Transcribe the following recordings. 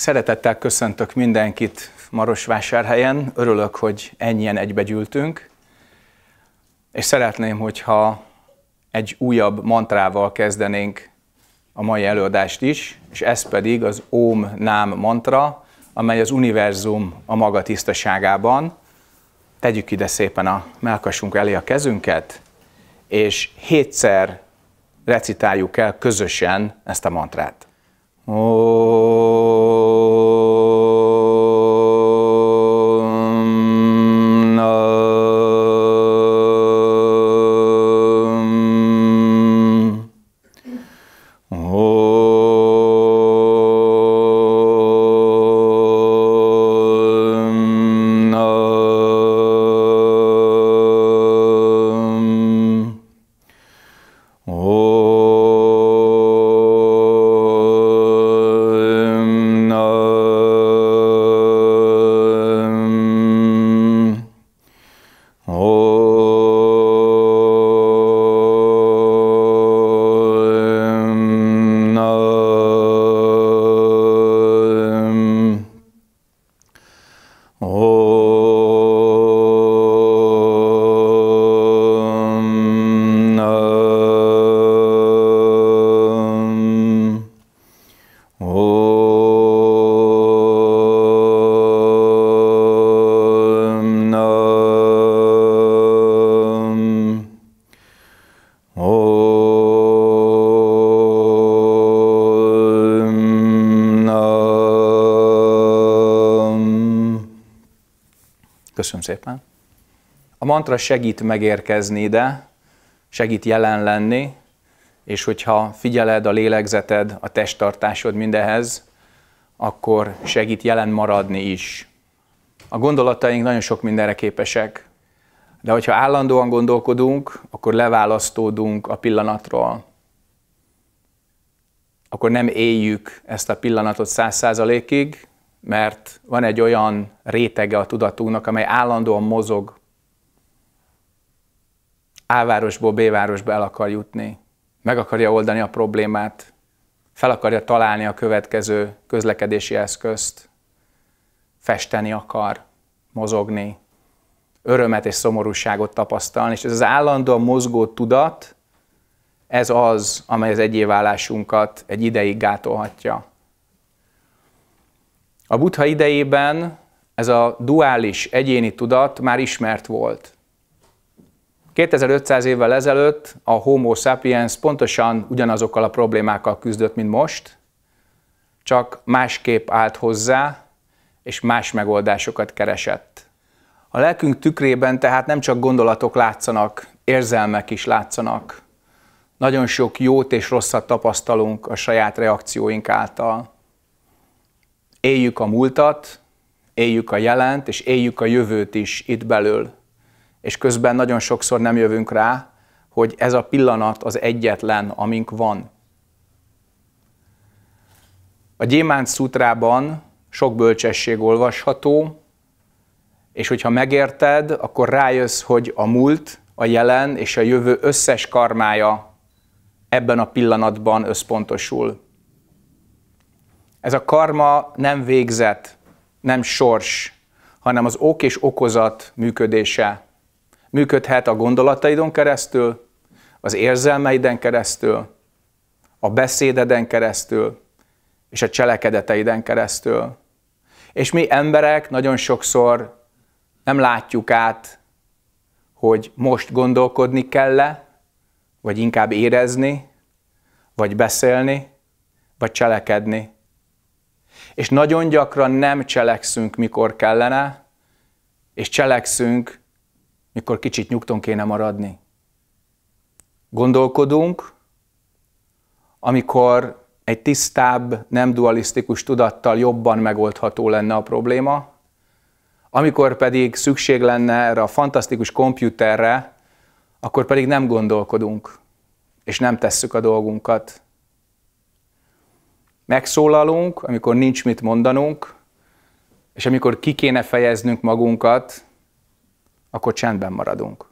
Szeretettel köszöntök mindenkit Marosvásárhelyen. Örülök, hogy ennyien egybegyűltünk. És szeretném, hogyha egy újabb mantrával kezdenénk a mai előadást is, és ez pedig az OM Nám mantra, amely az univerzum a maga tisztaságában. Tegyük ide szépen a melkasunk elé a kezünket, és hétszer recitáljuk el közösen ezt a mantrát. おー Köszönöm szépen. A mantra segít megérkezni ide, segít jelen lenni, és hogyha figyeled a lélegzeted, a testtartásod mindehez, akkor segít jelen maradni is. A gondolataink nagyon sok mindenre képesek, de hogyha állandóan gondolkodunk, akkor leválasztódunk a pillanatról. Akkor nem éljük ezt a pillanatot száz százalékig, mert van egy olyan rétege a tudatunknak, amely állandóan mozog, A-városból B-városba el akar jutni, meg akarja oldani a problémát, fel akarja találni a következő közlekedési eszközt, festeni akar, mozogni, örömet és szomorúságot tapasztalni. És ez az állandóan mozgó tudat, ez az, amely az egyévállásunkat egy ideig gátolhatja. A buddha idejében ez a duális egyéni tudat már ismert volt. 2500 évvel ezelőtt a Homo sapiens pontosan ugyanazokkal a problémákkal küzdött, mint most, csak másképp állt hozzá, és más megoldásokat keresett. A lelkünk tükrében tehát nem csak gondolatok látszanak, érzelmek is látszanak. Nagyon sok jót és rosszat tapasztalunk a saját reakcióink által éljük a múltat, éljük a jelent, és éljük a jövőt is itt belül. És közben nagyon sokszor nem jövünk rá, hogy ez a pillanat az egyetlen, amink van. A Gyémánt szútrában sok bölcsesség olvasható, és hogyha megérted, akkor rájössz, hogy a múlt, a jelen és a jövő összes karmája ebben a pillanatban összpontosul. Ez a karma nem végzet, nem sors, hanem az ok és okozat működése. Működhet a gondolataidon keresztül, az érzelmeiden keresztül, a beszédeden keresztül, és a cselekedeteiden keresztül. És mi emberek nagyon sokszor nem látjuk át, hogy most gondolkodni kell-e, vagy inkább érezni, vagy beszélni, vagy cselekedni. És nagyon gyakran nem cselekszünk, mikor kellene, és cselekszünk, mikor kicsit nyugton kéne maradni. Gondolkodunk, amikor egy tisztább, nem dualisztikus tudattal jobban megoldható lenne a probléma, amikor pedig szükség lenne erre a fantasztikus komputerre, akkor pedig nem gondolkodunk, és nem tesszük a dolgunkat megszólalunk, amikor nincs mit mondanunk, és amikor ki kéne fejeznünk magunkat, akkor csendben maradunk.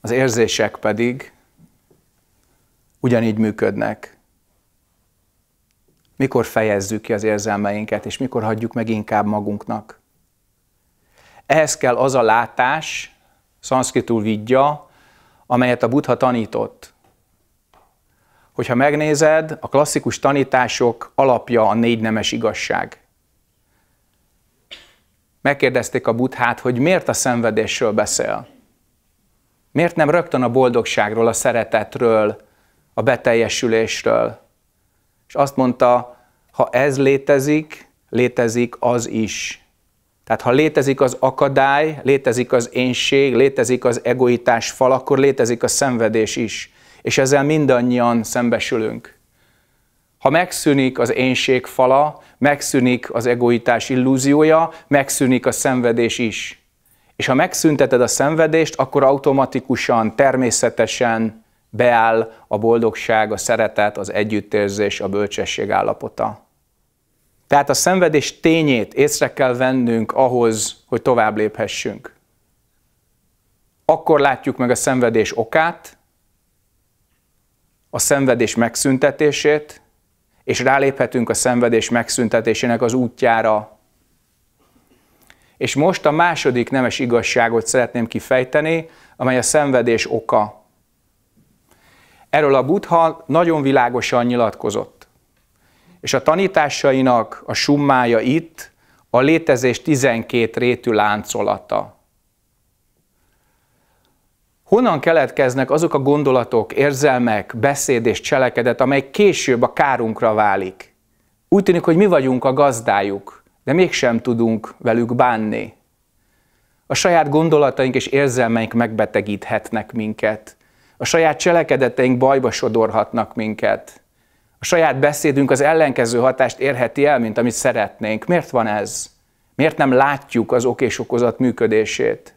Az érzések pedig ugyanígy működnek. Mikor fejezzük ki az érzelmeinket, és mikor hagyjuk meg inkább magunknak. Ehhez kell az a látás, szanszkritul vidja, amelyet a Buddha tanított – hogyha megnézed, a klasszikus tanítások alapja a négy nemes igazság. Megkérdezték a buthát, hogy miért a szenvedésről beszél? Miért nem rögtön a boldogságról, a szeretetről, a beteljesülésről? És azt mondta, ha ez létezik, létezik az is. Tehát ha létezik az akadály, létezik az énség, létezik az egoitás fal, akkor létezik a szenvedés is és ezzel mindannyian szembesülünk. Ha megszűnik az énség fala, megszűnik az egoitás illúziója, megszűnik a szenvedés is. És ha megszünteted a szenvedést, akkor automatikusan, természetesen beáll a boldogság, a szeretet, az együttérzés, a bölcsesség állapota. Tehát a szenvedés tényét észre kell vennünk ahhoz, hogy tovább léphessünk. Akkor látjuk meg a szenvedés okát, a szenvedés megszüntetését, és ráléphetünk a szenvedés megszüntetésének az útjára. És most a második nemes igazságot szeretném kifejteni, amely a szenvedés oka. Erről a Buddha nagyon világosan nyilatkozott. És a tanításainak a summája itt a létezés 12 rétű láncolata honnan keletkeznek azok a gondolatok, érzelmek, beszéd és cselekedet, amely később a kárunkra válik. Úgy tűnik, hogy mi vagyunk a gazdájuk, de mégsem tudunk velük bánni. A saját gondolataink és érzelmeink megbetegíthetnek minket. A saját cselekedeteink bajba sodorhatnak minket. A saját beszédünk az ellenkező hatást érheti el, mint amit szeretnénk. Miért van ez? Miért nem látjuk az ok és okozat működését?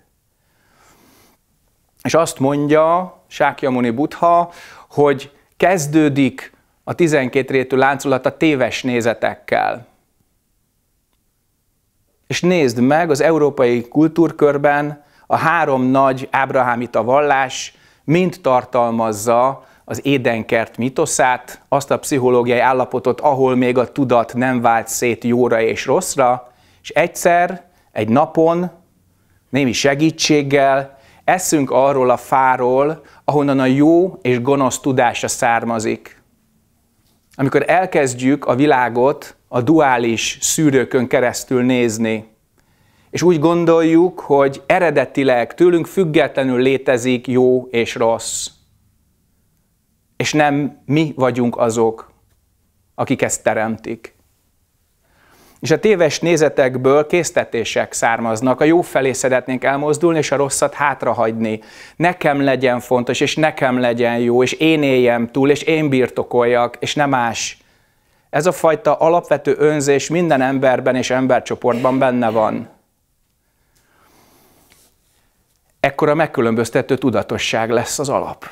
És azt mondja Sákyamuni Buddha, hogy kezdődik a 12 rétű láncolat a téves nézetekkel. És nézd meg, az európai kultúrkörben a három nagy ábrahámita vallás mind tartalmazza az édenkert mitoszát, azt a pszichológiai állapotot, ahol még a tudat nem vált szét jóra és rosszra, és egyszer, egy napon, némi segítséggel eszünk arról a fáról, ahonnan a jó és gonosz tudása származik. Amikor elkezdjük a világot a duális szűrőkön keresztül nézni, és úgy gondoljuk, hogy eredetileg tőlünk függetlenül létezik jó és rossz, és nem mi vagyunk azok, akik ezt teremtik és a téves nézetekből késztetések származnak. A jó felé szeretnénk elmozdulni, és a rosszat hátrahagyni. Nekem legyen fontos, és nekem legyen jó, és én éljem túl, és én birtokoljak, és nem más. Ez a fajta alapvető önzés minden emberben és embercsoportban benne van. Ekkor a megkülönböztető tudatosság lesz az alap.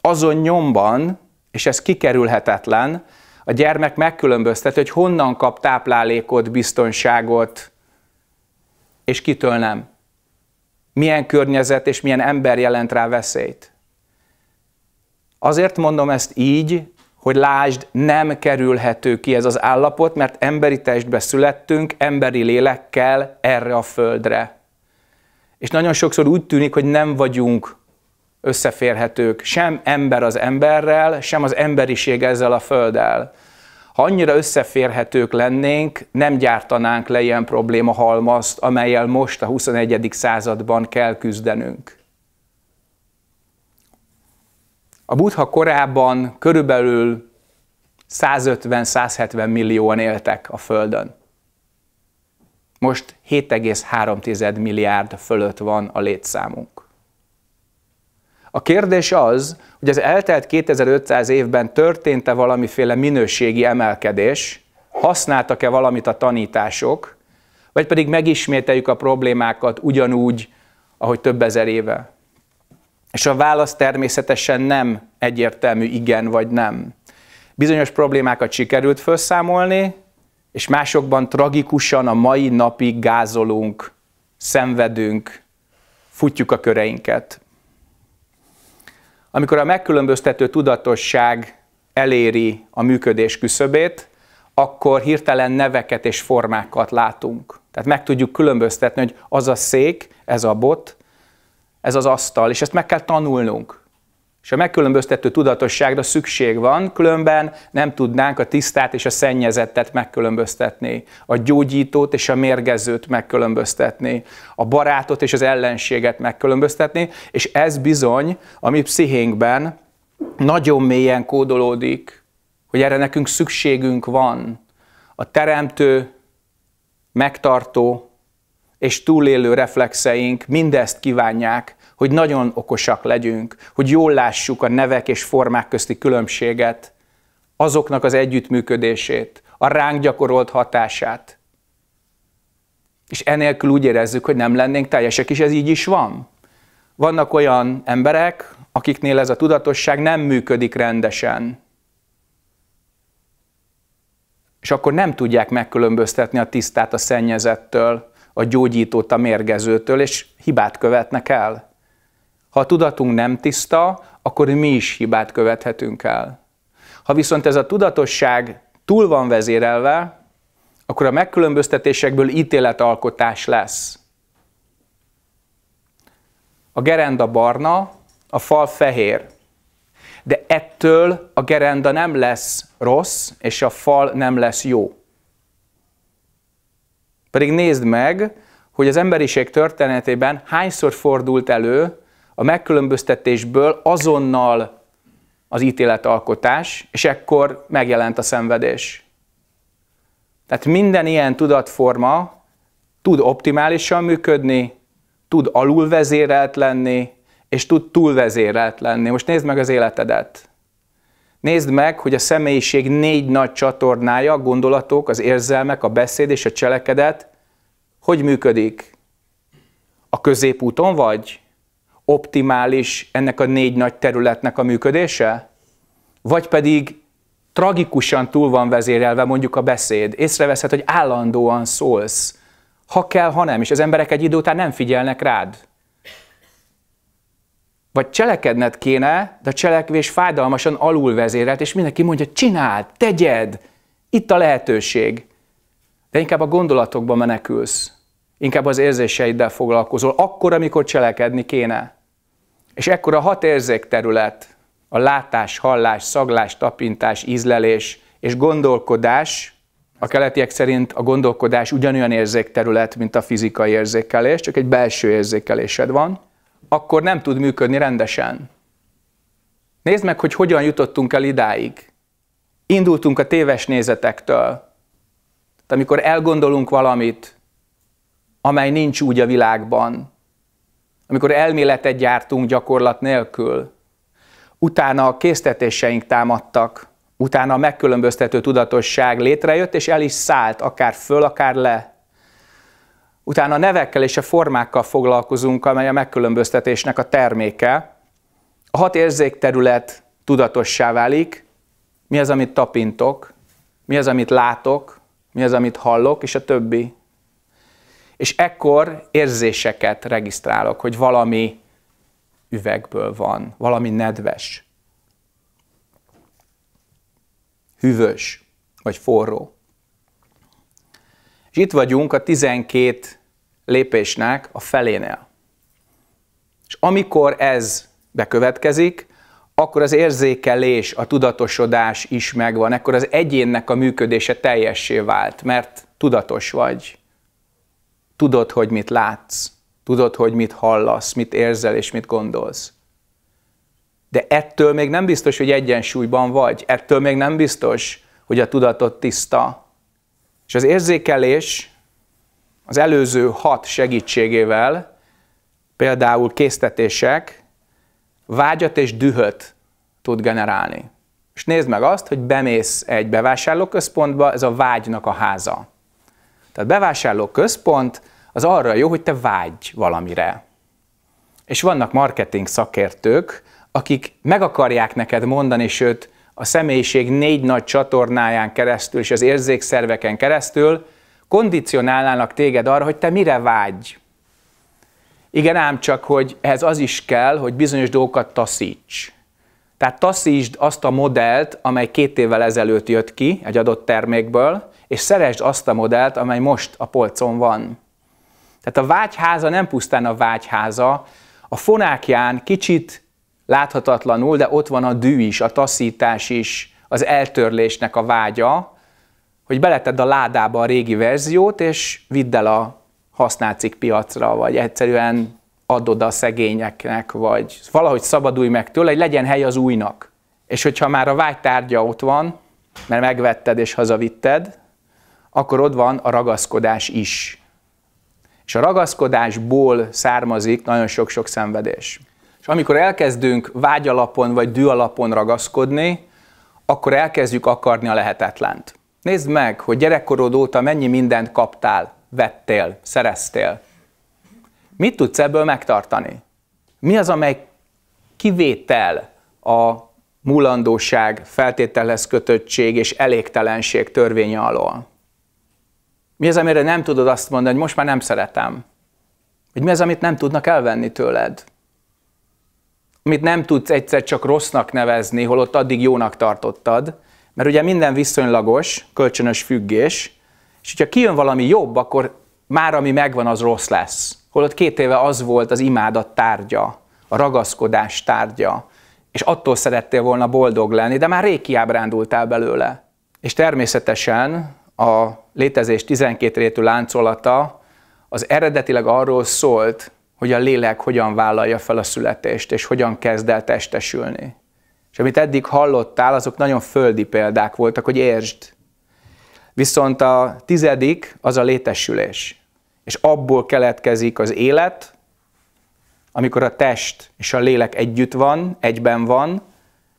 Azon nyomban, és ez kikerülhetetlen, a gyermek megkülönböztet, hogy honnan kap táplálékot, biztonságot, és kitől nem. Milyen környezet és milyen ember jelent rá veszélyt. Azért mondom ezt így, hogy lásd, nem kerülhető ki ez az állapot, mert emberi testbe születtünk, emberi lélekkel erre a földre. És nagyon sokszor úgy tűnik, hogy nem vagyunk összeférhetők sem ember az emberrel, sem az emberiség ezzel a földdel. Ha annyira összeférhetők lennénk, nem gyártanánk le ilyen probléma halmazt, amelyel most a 21. században kell küzdenünk. A buddha korában körülbelül 150-170 millióan éltek a Földön. Most 7,3 milliárd fölött van a létszámunk. A kérdés az, hogy az eltelt 2500 évben történt-e valamiféle minőségi emelkedés, használtak-e valamit a tanítások, vagy pedig megismételjük a problémákat ugyanúgy, ahogy több ezer éve. És a válasz természetesen nem egyértelmű igen vagy nem. Bizonyos problémákat sikerült felszámolni, és másokban tragikusan a mai napig gázolunk, szenvedünk, futjuk a köreinket. Amikor a megkülönböztető tudatosság eléri a működés küszöbét, akkor hirtelen neveket és formákat látunk. Tehát meg tudjuk különböztetni, hogy az a szék, ez a bot, ez az asztal, és ezt meg kell tanulnunk. És a megkülönböztető tudatosságra szükség van, különben nem tudnánk a tisztát és a szennyezettet megkülönböztetni, a gyógyítót és a mérgezőt megkülönböztetni, a barátot és az ellenséget megkülönböztetni, és ez bizony a mi pszichénkben nagyon mélyen kódolódik, hogy erre nekünk szükségünk van. A teremtő, megtartó és túlélő reflexeink mindezt kívánják, hogy nagyon okosak legyünk, hogy jól lássuk a nevek és formák közti különbséget, azoknak az együttműködését, a ránk gyakorolt hatását. És enélkül úgy érezzük, hogy nem lennénk teljesek, és ez így is van. Vannak olyan emberek, akiknél ez a tudatosság nem működik rendesen. És akkor nem tudják megkülönböztetni a tisztát a szennyezettől, a gyógyítót a mérgezőtől, és hibát követnek el. Ha a tudatunk nem tiszta, akkor mi is hibát követhetünk el. Ha viszont ez a tudatosság túl van vezérelve, akkor a megkülönböztetésekből ítéletalkotás lesz. A gerenda barna, a fal fehér. De ettől a gerenda nem lesz rossz, és a fal nem lesz jó. Pedig nézd meg, hogy az emberiség történetében hányszor fordult elő, a megkülönböztetésből azonnal az ítéletalkotás, és ekkor megjelent a szenvedés. Tehát minden ilyen tudatforma tud optimálisan működni, tud alulvezérelt lenni, és tud túlvezérelt lenni. Most nézd meg az életedet. Nézd meg, hogy a személyiség négy nagy csatornája, a gondolatok, az érzelmek, a beszéd és a cselekedet, hogy működik. A középúton vagy? optimális ennek a négy nagy területnek a működése? Vagy pedig tragikusan túl van vezérelve mondjuk a beszéd. Észreveszed, hogy állandóan szólsz, ha kell, ha nem, és az emberek egy idő után nem figyelnek rád. Vagy cselekedned kéne, de a cselekvés fájdalmasan alul vezérelt, és mindenki mondja, csináld, tegyed, itt a lehetőség. De inkább a gondolatokba menekülsz, inkább az érzéseiddel foglalkozol, akkor, amikor cselekedni kéne. És ekkor a hat érzékterület, a látás, hallás, szaglás, tapintás, ízlelés és gondolkodás, a keletiek szerint a gondolkodás ugyanolyan érzékterület, mint a fizikai érzékelés, csak egy belső érzékelésed van, akkor nem tud működni rendesen. Nézd meg, hogy hogyan jutottunk el idáig. Indultunk a téves nézetektől. Tehát amikor elgondolunk valamit, amely nincs úgy a világban, amikor elméletet gyártunk gyakorlat nélkül, utána a késztetéseink támadtak, utána a megkülönböztető tudatosság létrejött, és el is szállt, akár föl, akár le. Utána a nevekkel és a formákkal foglalkozunk, amely a megkülönböztetésnek a terméke. A hat érzékterület tudatossá válik, mi az, amit tapintok, mi az, amit látok, mi az, amit hallok, és a többi. És ekkor érzéseket regisztrálok, hogy valami üvegből van, valami nedves, hűvös vagy forró. És itt vagyunk a 12 lépésnek a felénél. És amikor ez bekövetkezik, akkor az érzékelés, a tudatosodás is megvan, akkor az egyénnek a működése teljessé vált, mert tudatos vagy, Tudod, hogy mit látsz, tudod, hogy mit hallasz, mit érzel és mit gondolsz. De ettől még nem biztos, hogy egyensúlyban vagy, ettől még nem biztos, hogy a tudatod tiszta. És az érzékelés az előző hat segítségével, például késztetések, vágyat és dühöt tud generálni. És nézd meg azt, hogy bemész egy bevásárlóközpontba, ez a vágynak a háza. Tehát bevásárló központ az arra jó, hogy te vágy valamire. És vannak marketing szakértők, akik meg akarják neked mondani, sőt, a személyiség négy nagy csatornáján keresztül és az érzékszerveken keresztül kondicionálnának téged arra, hogy te mire vágy. Igen, ám csak, hogy ehhez az is kell, hogy bizonyos dolgokat taszíts. Tehát taszítsd azt a modellt, amely két évvel ezelőtt jött ki egy adott termékből, és szeresd azt a modellt, amely most a polcon van. Tehát a vágyháza nem pusztán a vágyháza, a fonákján kicsit láthatatlanul, de ott van a dű is, a taszítás is, az eltörlésnek a vágya, hogy beleted a ládába a régi verziót, és vidd el a használcik piacra, vagy egyszerűen add oda a szegényeknek, vagy valahogy szabadulj meg tőle, hogy legyen hely az újnak. És hogyha már a vágytárgya ott van, mert megvetted és hazavitted, akkor ott van a ragaszkodás is. És a ragaszkodásból származik nagyon sok-sok szenvedés. És amikor elkezdünk vágyalapon vagy dűalapon ragaszkodni, akkor elkezdjük akarni a lehetetlent. Nézd meg, hogy gyerekkorod óta mennyi mindent kaptál, vettél, szereztél. Mit tudsz ebből megtartani? Mi az, amely kivétel a mulandóság, feltételhez kötöttség és elégtelenség törvénye alól? Mi az, amire nem tudod azt mondani, hogy most már nem szeretem? Hogy mi az, amit nem tudnak elvenni tőled? Amit nem tudsz egyszer csak rossznak nevezni, holott addig jónak tartottad, mert ugye minden viszonylagos, kölcsönös függés, és hogyha kijön valami jobb, akkor már ami megvan, az rossz lesz. Holott két éve az volt az imádat tárgya, a ragaszkodás tárgya, és attól szerettél volna boldog lenni, de már rég kiábrándultál belőle. És természetesen a létezés 12 rétű láncolata az eredetileg arról szólt, hogy a lélek hogyan vállalja fel a születést, és hogyan kezd el testesülni. És amit eddig hallottál, azok nagyon földi példák voltak, hogy értsd. Viszont a tizedik az a létesülés. És abból keletkezik az élet, amikor a test és a lélek együtt van, egyben van,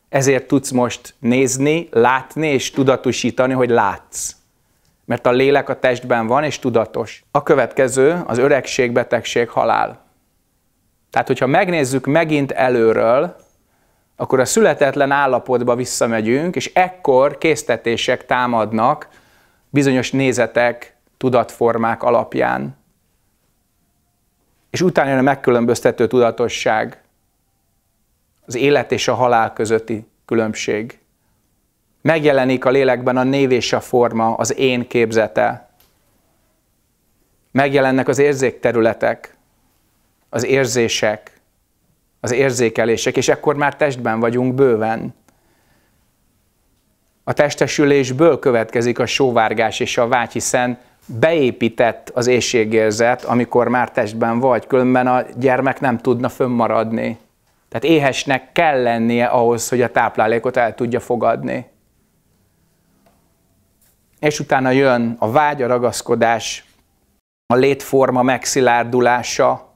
ezért tudsz most nézni, látni és tudatosítani, hogy látsz mert a lélek a testben van és tudatos. A következő az öregség, betegség, halál. Tehát, hogyha megnézzük megint előről, akkor a születetlen állapotba visszamegyünk, és ekkor késztetések támadnak bizonyos nézetek, tudatformák alapján. És utána jön a megkülönböztető tudatosság, az élet és a halál közötti különbség. Megjelenik a lélekben a név és a forma, az én képzete. Megjelennek az érzékterületek, az érzések, az érzékelések, és ekkor már testben vagyunk bőven. A testesülésből következik a sóvárgás és a vágy, hiszen beépített az éjségérzet, amikor már testben vagy, különben a gyermek nem tudna fönnmaradni. Tehát éhesnek kell lennie ahhoz, hogy a táplálékot el tudja fogadni és utána jön a vágy, a ragaszkodás, a létforma megszilárdulása,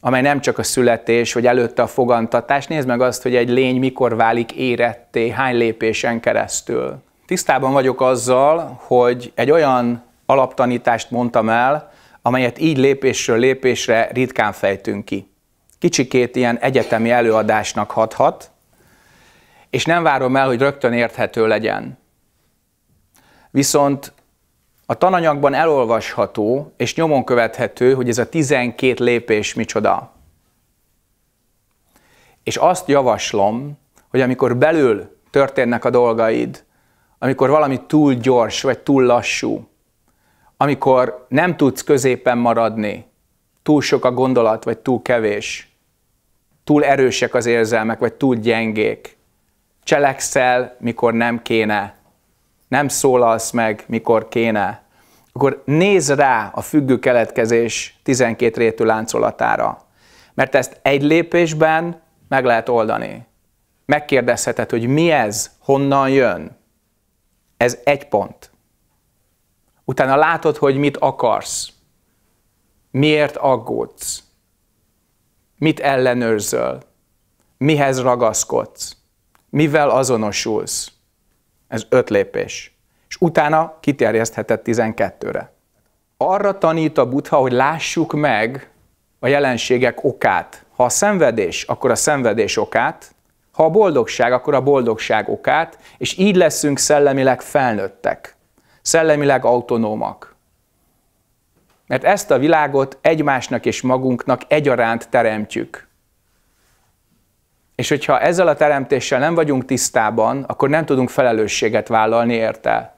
amely nem csak a születés, vagy előtte a fogantatás. Nézd meg azt, hogy egy lény mikor válik éretté, hány lépésen keresztül. Tisztában vagyok azzal, hogy egy olyan alaptanítást mondtam el, amelyet így lépésről lépésre ritkán fejtünk ki. Kicsikét ilyen egyetemi előadásnak hathat, és nem várom el, hogy rögtön érthető legyen viszont a tananyagban elolvasható és nyomon követhető, hogy ez a 12 lépés micsoda. És azt javaslom, hogy amikor belül történnek a dolgaid, amikor valami túl gyors vagy túl lassú, amikor nem tudsz középen maradni, túl sok a gondolat vagy túl kevés, túl erősek az érzelmek vagy túl gyengék, cselekszel, mikor nem kéne, nem szólalsz meg, mikor kéne, akkor nézz rá a függő keletkezés 12 rétű láncolatára. Mert ezt egy lépésben meg lehet oldani. Megkérdezheted, hogy mi ez, honnan jön. Ez egy pont. Utána látod, hogy mit akarsz. Miért aggódsz? Mit ellenőrzöl? Mihez ragaszkodsz? Mivel azonosulsz? Ez öt lépés. És utána kiterjeszthetett 12-re. Arra tanít a Buddha, hogy lássuk meg a jelenségek okát. Ha a szenvedés, akkor a szenvedés okát, ha a boldogság, akkor a boldogság okát, és így leszünk szellemileg felnőttek, szellemileg autonómak. Mert ezt a világot egymásnak és magunknak egyaránt teremtjük. És hogyha ezzel a teremtéssel nem vagyunk tisztában, akkor nem tudunk felelősséget vállalni érte.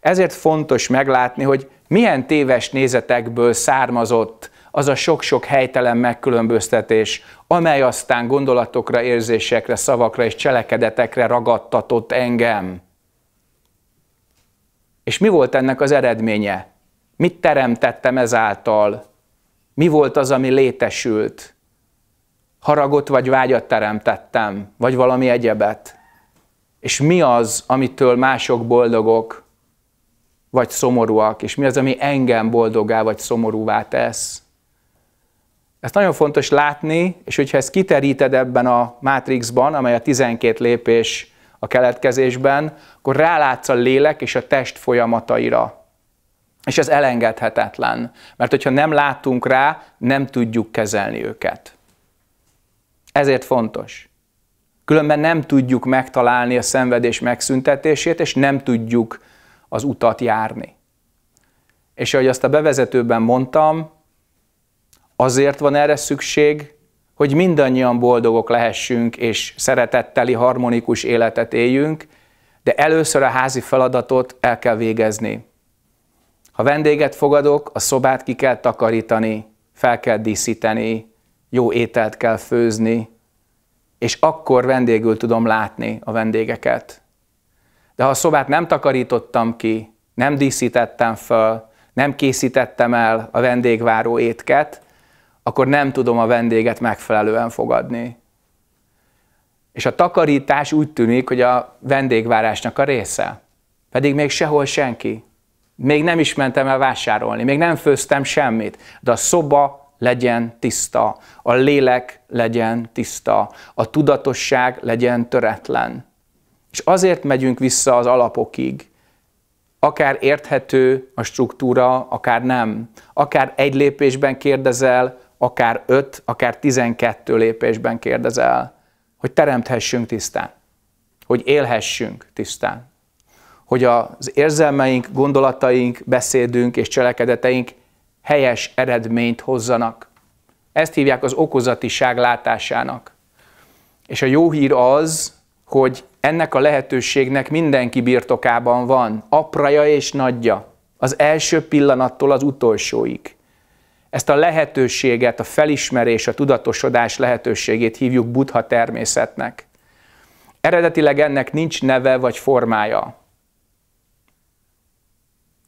Ezért fontos meglátni, hogy milyen téves nézetekből származott az a sok-sok helytelen megkülönböztetés, amely aztán gondolatokra, érzésekre, szavakra és cselekedetekre ragadtatott engem. És mi volt ennek az eredménye? Mit teremtettem ezáltal? Mi volt az, ami létesült? haragot vagy vágyat teremtettem, vagy valami egyebet? És mi az, amitől mások boldogok, vagy szomorúak, és mi az, ami engem boldogá vagy szomorúvá tesz. Ezt nagyon fontos látni, és hogyha ezt kiteríted ebben a mátrixban, amely a 12 lépés a keletkezésben, akkor rálátsz a lélek és a test folyamataira. És ez elengedhetetlen, mert hogyha nem látunk rá, nem tudjuk kezelni őket. Ezért fontos. Különben nem tudjuk megtalálni a szenvedés megszüntetését, és nem tudjuk az utat járni. És ahogy azt a bevezetőben mondtam, azért van erre szükség, hogy mindannyian boldogok lehessünk, és szeretetteli, harmonikus életet éljünk, de először a házi feladatot el kell végezni. Ha vendéget fogadok, a szobát ki kell takarítani, fel kell díszíteni, jó ételt kell főzni, és akkor vendégül tudom látni a vendégeket. De ha a szobát nem takarítottam ki, nem díszítettem föl, nem készítettem el a vendégváró étket, akkor nem tudom a vendéget megfelelően fogadni. És a takarítás úgy tűnik, hogy a vendégvárásnak a része. Pedig még sehol senki. Még nem is mentem el vásárolni, még nem főztem semmit, de a szoba legyen tiszta, a lélek legyen tiszta, a tudatosság legyen töretlen. És azért megyünk vissza az alapokig, akár érthető a struktúra, akár nem. Akár egy lépésben kérdezel, akár öt, akár tizenkettő lépésben kérdezel, hogy teremthessünk tisztán, hogy élhessünk tisztán, hogy az érzelmeink, gondolataink, beszédünk és cselekedeteink helyes eredményt hozzanak. Ezt hívják az okozatiság látásának. És a jó hír az, hogy ennek a lehetőségnek mindenki birtokában van, apraja és nagyja, az első pillanattól az utolsóig. Ezt a lehetőséget, a felismerés, a tudatosodás lehetőségét hívjuk buddha természetnek. Eredetileg ennek nincs neve vagy formája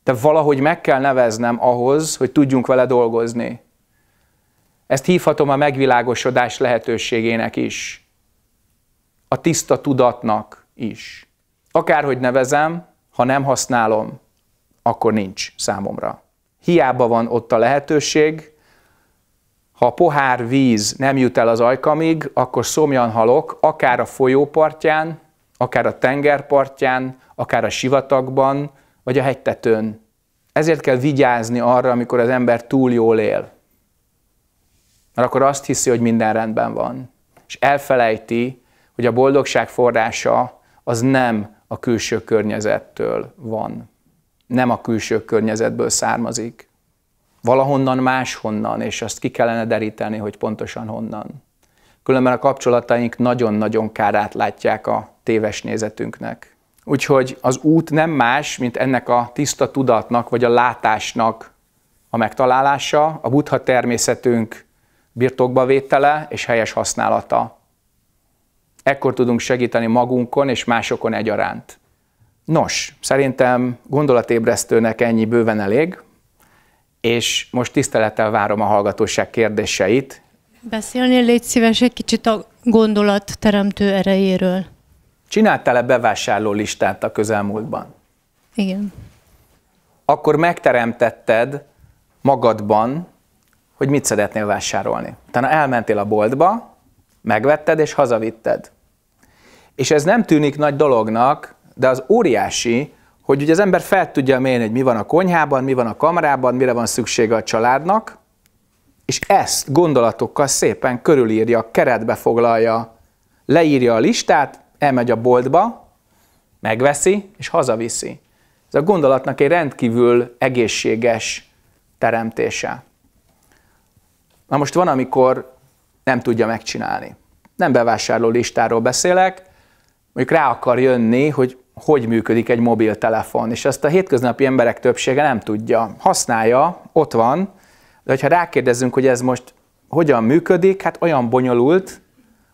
de valahogy meg kell neveznem ahhoz, hogy tudjunk vele dolgozni. Ezt hívhatom a megvilágosodás lehetőségének is. A tiszta tudatnak is. Akárhogy nevezem, ha nem használom, akkor nincs számomra. Hiába van ott a lehetőség, ha a pohár víz nem jut el az ajkamig, akkor szomjan halok, akár a folyópartján, akár a tengerpartján, akár a sivatagban, vagy a hegytetőn. Ezért kell vigyázni arra, amikor az ember túl jól él. Mert akkor azt hiszi, hogy minden rendben van. És elfelejti, hogy a boldogság forrása az nem a külső környezettől van. Nem a külső környezetből származik. Valahonnan máshonnan, és azt ki kellene deríteni, hogy pontosan honnan. Különben a kapcsolataink nagyon-nagyon kárát látják a téves nézetünknek. Úgyhogy az út nem más, mint ennek a tiszta tudatnak, vagy a látásnak a megtalálása, a buddha természetünk birtokba vétele és helyes használata. Ekkor tudunk segíteni magunkon és másokon egyaránt. Nos, szerintem gondolatébresztőnek ennyi bőven elég, és most tisztelettel várom a hallgatóság kérdéseit. Beszélnél légy szíves egy kicsit a gondolatteremtő erejéről. Csináltál-e bevásárló listát a közelmúltban? Igen. Akkor megteremtetted magadban, hogy mit szeretnél vásárolni. Utána elmentél a boltba, megvetted és hazavitted. És ez nem tűnik nagy dolognak, de az óriási, hogy ugye az ember fel tudja mérni, hogy mi van a konyhában, mi van a kamerában, mire van szüksége a családnak, és ezt gondolatokkal szépen körülírja, keretbe foglalja, leírja a listát, elmegy a boltba, megveszi és hazaviszi. Ez a gondolatnak egy rendkívül egészséges teremtése. Na most van, amikor nem tudja megcsinálni. Nem bevásárló listáról beszélek, mondjuk rá akar jönni, hogy hogy működik egy mobiltelefon, és ezt a hétköznapi emberek többsége nem tudja. Használja, ott van, de ha rákérdezünk, hogy ez most hogyan működik, hát olyan bonyolult,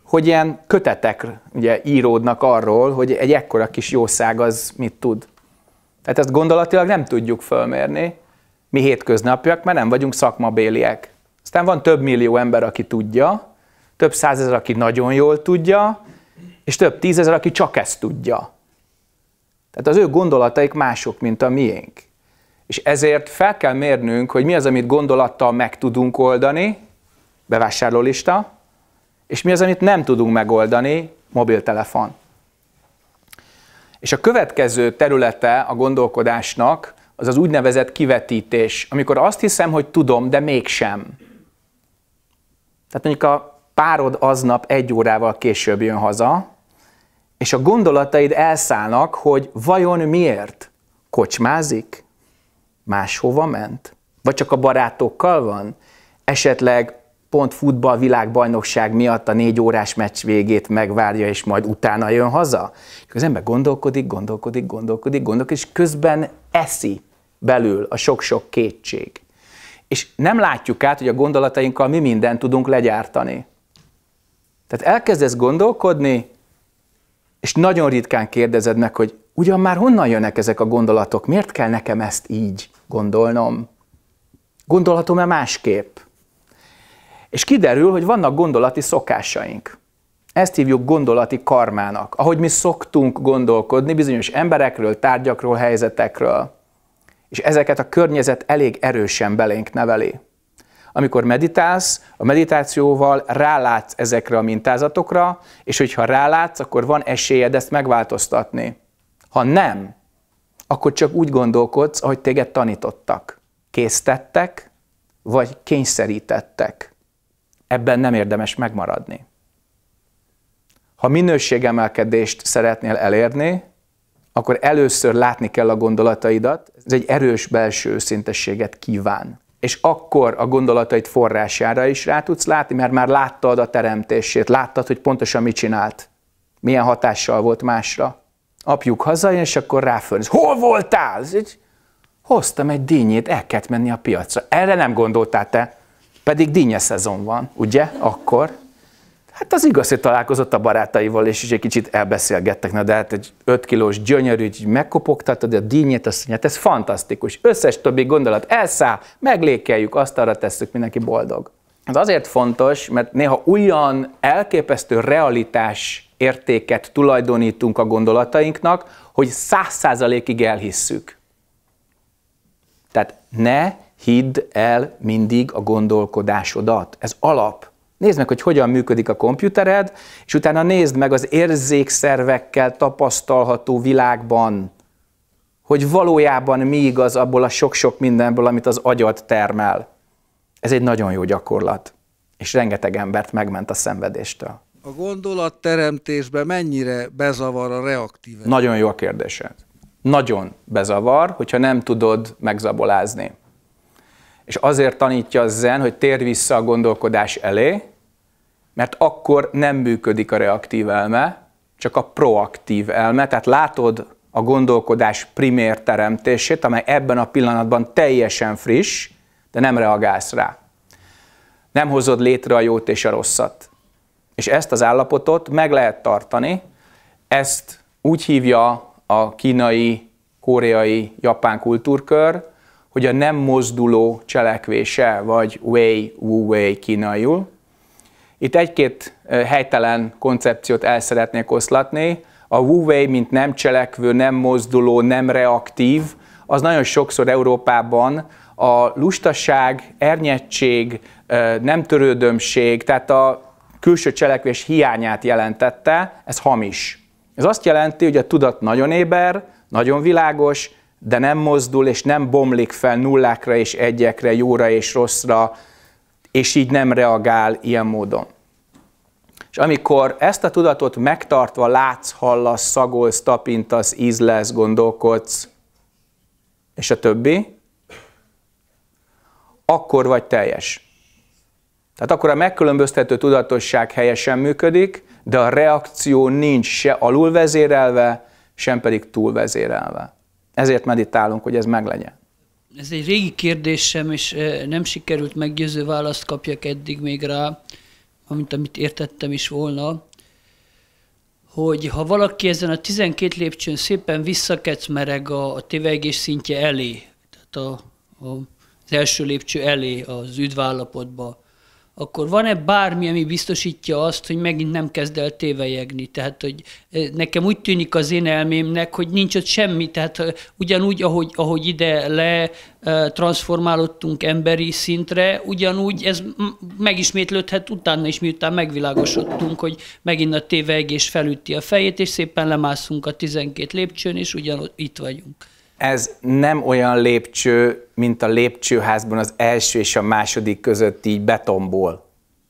hogy ilyen kötetek ugye, íródnak arról, hogy egy ekkora kis jószág az mit tud. Tehát ezt gondolatilag nem tudjuk fölmérni, mi hétköznapjak, mert nem vagyunk szakmabéliek. Aztán van több millió ember, aki tudja, több százezer, aki nagyon jól tudja, és több tízezer, aki csak ezt tudja. Tehát az ő gondolataik mások, mint a miénk. És ezért fel kell mérnünk, hogy mi az, amit gondolattal meg tudunk oldani, bevásárlólista, és mi az, amit nem tudunk megoldani? Mobiltelefon. És a következő területe a gondolkodásnak az az úgynevezett kivetítés, amikor azt hiszem, hogy tudom, de mégsem. Tehát mondjuk a párod aznap egy órával később jön haza, és a gondolataid elszállnak, hogy vajon miért? Kocsmázik? Máshova ment? Vagy csak a barátokkal van? Esetleg pont futball világbajnokság miatt a négy órás meccs végét megvárja, és majd utána jön haza? És az ember gondolkodik, gondolkodik, gondolkodik, gondolkodik, és közben eszi belül a sok-sok kétség. És nem látjuk át, hogy a gondolatainkkal mi mindent tudunk legyártani. Tehát elkezdesz gondolkodni, és nagyon ritkán kérdezed meg, hogy ugyan már honnan jönnek ezek a gondolatok, miért kell nekem ezt így gondolnom? Gondolhatom-e másképp? És kiderül, hogy vannak gondolati szokásaink. Ezt hívjuk gondolati karmának, ahogy mi szoktunk gondolkodni bizonyos emberekről, tárgyakról, helyzetekről. És ezeket a környezet elég erősen belénk neveli. Amikor meditálsz, a meditációval rálátsz ezekre a mintázatokra, és hogyha rálátsz, akkor van esélyed ezt megváltoztatni. Ha nem, akkor csak úgy gondolkodsz, ahogy téged tanítottak. Késztettek, vagy kényszerítettek ebben nem érdemes megmaradni. Ha minőségemelkedést szeretnél elérni, akkor először látni kell a gondolataidat, ez egy erős belső őszintességet kíván. És akkor a gondolataid forrására is rá tudsz látni, mert már láttad a teremtését, láttad, hogy pontosan mit csinált, milyen hatással volt másra. Apjuk hazajön, és akkor ráfőnz. Hol voltál? Hoztam egy dinnyét, el kellett menni a piacra. Erre nem gondoltál te. Pedig dinnye szezon van, ugye, akkor. Hát az igaz, hogy találkozott a barátaival, és is egy kicsit elbeszélgettek, na de hát egy 5 kilós gyönyörű, így megkopogtatod a dínyét, azt mondja, hát ez fantasztikus, összes többi gondolat elszáll, meglékeljük, azt arra tesszük, mindenki boldog. Ez azért fontos, mert néha olyan elképesztő realitás értéket tulajdonítunk a gondolatainknak, hogy száz százalékig elhisszük. Tehát ne hidd el mindig a gondolkodásodat. Ez alap. Nézd meg, hogy hogyan működik a komputered, és utána nézd meg az érzékszervekkel tapasztalható világban, hogy valójában mi igaz abból a sok-sok mindenből, amit az agyad termel. Ez egy nagyon jó gyakorlat, és rengeteg embert megment a szenvedéstől. A gondolatteremtésben mennyire bezavar a reaktív? Nagyon jó a kérdésed. Nagyon bezavar, hogyha nem tudod megzabolázni. És azért tanítja a zen, hogy térd vissza a gondolkodás elé, mert akkor nem működik a reaktív elme, csak a proaktív elme, tehát látod a gondolkodás primér teremtését, amely ebben a pillanatban teljesen friss, de nem reagálsz rá. Nem hozod létre a jót és a rosszat. És ezt az állapotot meg lehet tartani, ezt úgy hívja a kínai, koreai, japán kultúrkör, hogy a nem mozduló cselekvése, vagy way, Wu way kínaiul. Itt egy-két helytelen koncepciót el szeretnék oszlatni. A Wu way, mint nem cselekvő, nem mozduló, nem reaktív, az nagyon sokszor Európában a lustaság, ernyettség, nem törődömség, tehát a külső cselekvés hiányát jelentette, ez hamis. Ez azt jelenti, hogy a tudat nagyon éber, nagyon világos, de nem mozdul és nem bomlik fel nullákra és egyekre, jóra és rosszra, és így nem reagál ilyen módon. És amikor ezt a tudatot megtartva látsz, hallasz, szagolsz, tapintasz, ízlesz, gondolkodsz, és a többi, akkor vagy teljes. Tehát akkor a megkülönböztető tudatosság helyesen működik, de a reakció nincs se alulvezérelve, sem pedig túlvezérelve. Ezért meditálunk, hogy ez meglegyen. Ez egy régi kérdésem, és nem sikerült meggyőző választ kapjak eddig még rá, amint amit értettem is volna, hogy ha valaki ezen a 12 lépcsőn szépen visszakecmereg a, a tévegés szintje elé, tehát a, a, az első lépcső elé, az üdvállapotba, akkor van-e bármi, ami biztosítja azt, hogy megint nem kezd el tévejegni? Tehát, hogy eh, nekem úgy tűnik az én elmémnek, hogy nincs ott semmi, tehát eh, ugyanúgy, ahogy, ahogy ide le eh, transformálottunk emberi szintre, ugyanúgy ez megismétlődhet utána is, miután megvilágosodtunk, hogy megint a tévejegés felüti a fejét, és szépen lemászunk a 12 lépcsőn, és ugyanúgy itt vagyunk ez nem olyan lépcső, mint a lépcsőházban az első és a második között így betonból.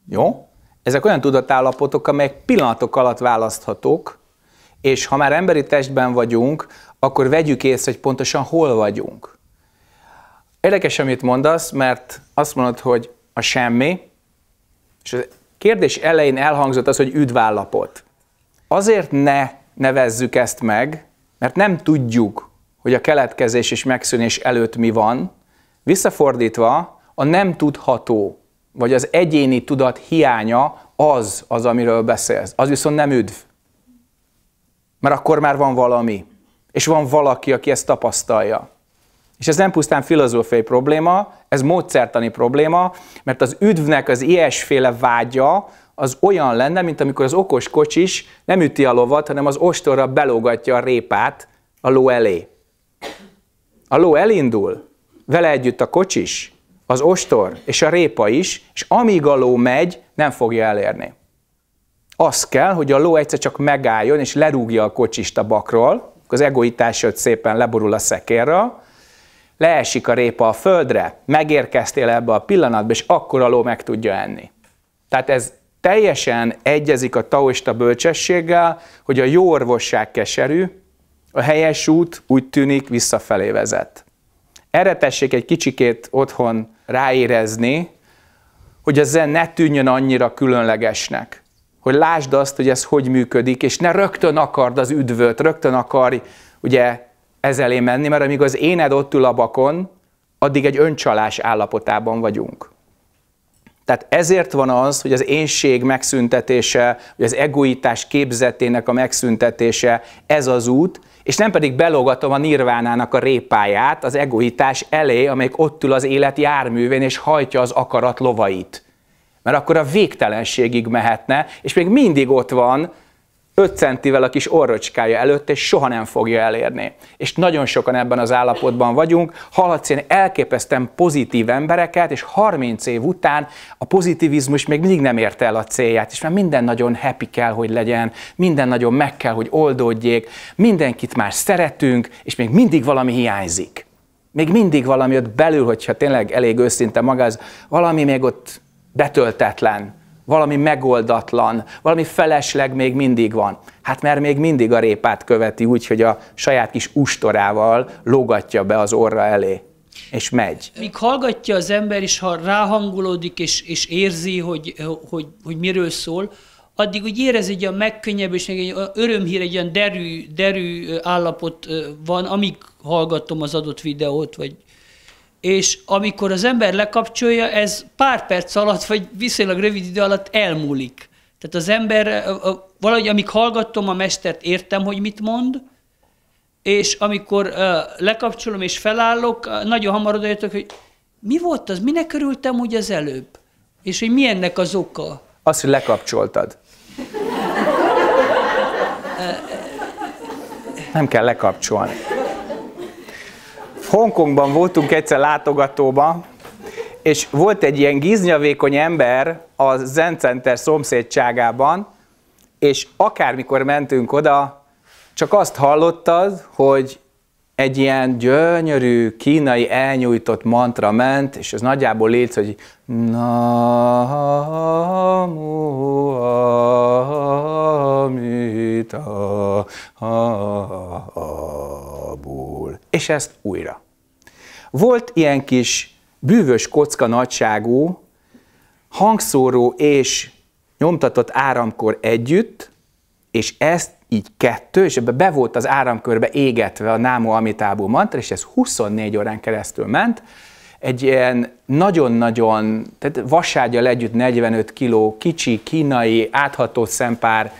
Jó? Ezek olyan tudatállapotok, amelyek pillanatok alatt választhatók, és ha már emberi testben vagyunk, akkor vegyük észre, hogy pontosan hol vagyunk. Érdekes, amit mondasz, mert azt mondod, hogy a semmi, és a kérdés elején elhangzott az, hogy üdvállapot. Azért ne nevezzük ezt meg, mert nem tudjuk, hogy a keletkezés és megszűnés előtt mi van, visszafordítva a nem tudható, vagy az egyéni tudat hiánya az, az, amiről beszélsz. Az viszont nem üdv. Mert akkor már van valami. És van valaki, aki ezt tapasztalja. És ez nem pusztán filozófiai probléma, ez módszertani probléma, mert az üdvnek az ilyesféle vágya az olyan lenne, mint amikor az okos kocsis nem üti a lovat, hanem az ostorra belógatja a répát a ló elé a ló elindul, vele együtt a kocsis, az ostor és a répa is, és amíg a ló megy, nem fogja elérni. Az kell, hogy a ló egyszer csak megálljon, és lerúgja a kocsist a bakról, az egoitás jött szépen leborul a szekérről, leesik a répa a földre, megérkeztél ebbe a pillanatba, és akkor a ló meg tudja enni. Tehát ez teljesen egyezik a taoista bölcsességgel, hogy a jó orvosság keserű, a helyes út úgy tűnik visszafelé vezet. Erre tessék egy kicsikét otthon ráérezni, hogy a zen ne tűnjön annyira különlegesnek. Hogy lásd azt, hogy ez hogy működik, és ne rögtön akard az üdvöt, rögtön akarj ugye ez elé menni, mert amíg az éned ott ül a bakon, addig egy öncsalás állapotában vagyunk. Tehát ezért van az, hogy az énség megszüntetése, vagy az egoitás képzetének a megszüntetése, ez az út, és nem pedig belógatom a nirvánának a répáját az egoitás elé, amelyik ott ül az élet járművén és hajtja az akarat lovait. Mert akkor a végtelenségig mehetne, és még mindig ott van 5 centivel a kis orrocskája előtt, és soha nem fogja elérni. És nagyon sokan ebben az állapotban vagyunk. Hallatsz én elképesztem pozitív embereket, és 30 év után a pozitivizmus még mindig nem érte el a célját, és már minden nagyon happy kell, hogy legyen, minden nagyon meg kell, hogy oldódjék, mindenkit már szeretünk, és még mindig valami hiányzik. Még mindig valami ott belül, hogyha tényleg elég őszinte maga, az valami még ott betöltetlen, valami megoldatlan, valami felesleg még mindig van. Hát mert még mindig a répát követi úgy, hogy a saját kis ustorával lógatja be az orra elé és megy. Míg hallgatja az ember, és ha ráhangulódik, és, és érzi, hogy, hogy, hogy miről szól, addig úgy érez egy olyan megkönnyebbülés, egy olyan örömhír, egy olyan derű, derű állapot van, amíg hallgatom az adott videót, vagy és amikor az ember lekapcsolja, ez pár perc alatt, vagy viszonylag rövid idő alatt elmúlik. Tehát az ember, valahogy amíg hallgattam a mestert, értem, hogy mit mond, és amikor lekapcsolom és felállok, nagyon hamar odajöttök, hogy mi volt az, minek örültem úgy az előbb, és hogy mi ennek az oka. Azt, hogy lekapcsoltad. Nem kell lekapcsolni. Hongkongban voltunk egyszer látogatóba, és volt egy ilyen gíznyavékony ember a Zen Center szomszédságában, és akármikor mentünk oda, csak azt hallottad, hogy egy ilyen gyönyörű kínai elnyújtott mantra ment, és ez nagyjából létsz, hogy Namu És ezt újra. Volt ilyen kis bűvös kocka nagyságú, hangszóró és nyomtatott áramkor együtt, és ezt így kettő, és ebbe be volt az áramkörbe égetve a Námo Amitábú mantra, és ez 24 órán keresztül ment, egy ilyen nagyon-nagyon, tehát vaságyal együtt 45 kiló, kicsi, kínai, átható szempár,